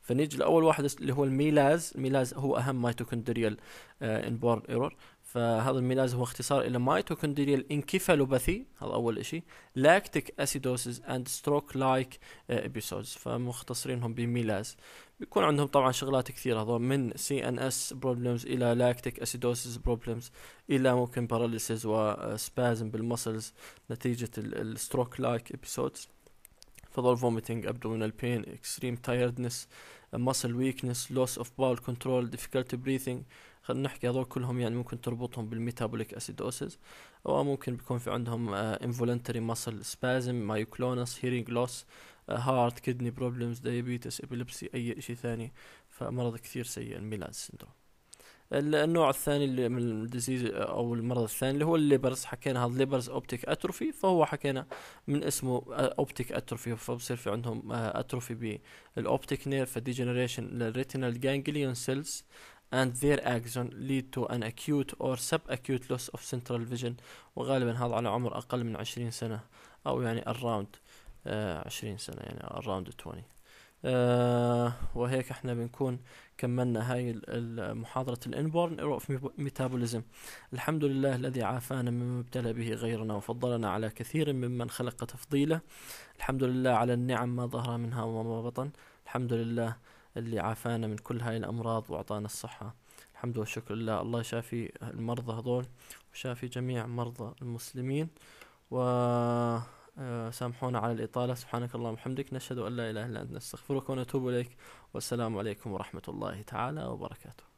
فنيجي لاول واحد اللي هو الميلاز الميلاز هو اهم ميتوكوندريال انبورن آه، ايرور فهذا الميلاز هو اختصار الى ميتوكوندريال انكفالوباثي هذا اول شيء لاكتيك اسيدوسز اند ستروك لايك ابيسودز فمختصرينهم بميلاز بيكون عندهم طبعا شغلات كثيره هذول من سي ان اس بروبلمز الى لاكتيك اسيدوسيس بروبلمز الى ممكن باراليسيس وسبازم بالمسلز نتيجه الستروك لايك ابيسودز فضل فوميتنج ابدومينال بين اكستريم تايردنس مسل ويكنس لوس اوف باول كنترول ديفيكولتي بريثنج خلينا نحكي هذول كلهم يعني ممكن تربطهم بالميتابوليك اسيدوسيس او ممكن بيكون في عندهم انفولنتري مسل سبازم مايوكلونس هيرينج لوس هارت كدني بروبلمز دايابيتس ابيلبسي اي شيء ثاني فمرض كثير سيء الميلان سندروم النوع الثاني اللي من الديزيز آه، او المرض الثاني اللي هو الليبرز حكينا هذا الليبرز اوبتيك اتروفي فهو حكينا من اسمه اوبتيك آه، اتروفي فبصير في عندهم اتروفي بالاوبتيك نير فديجنريشن للريتينال جانجليون سيلز and their axon lead to an acute or sub-acute loss of central vision وغالبا هذا على عمر أقل من 20 سنة أو يعني around آه، عشرين سنة يعني آه، around 20 آه وهيك احنا بنكون كملنا هاي محاضرة الانبورن ميتابوليزم الحمد لله الذي عافانا مما ابتلى به غيرنا وفضلنا على كثير ممن خلق تفضيله الحمد لله على النعم ما ظهر منها وما بطن الحمد لله اللي عافانا من كل هاي الأمراض وأعطانا الصحة الحمد والشكر لله الله يشافي المرضى هذول وشافي جميع مرضى المسلمين و آه، سامحونا على الإطالة سبحانك اللهم وبحمدك نشهد أن لا إله إلا أنت نستغفرك ونتوب إليك والسلام عليكم ورحمة الله تعالى وبركاته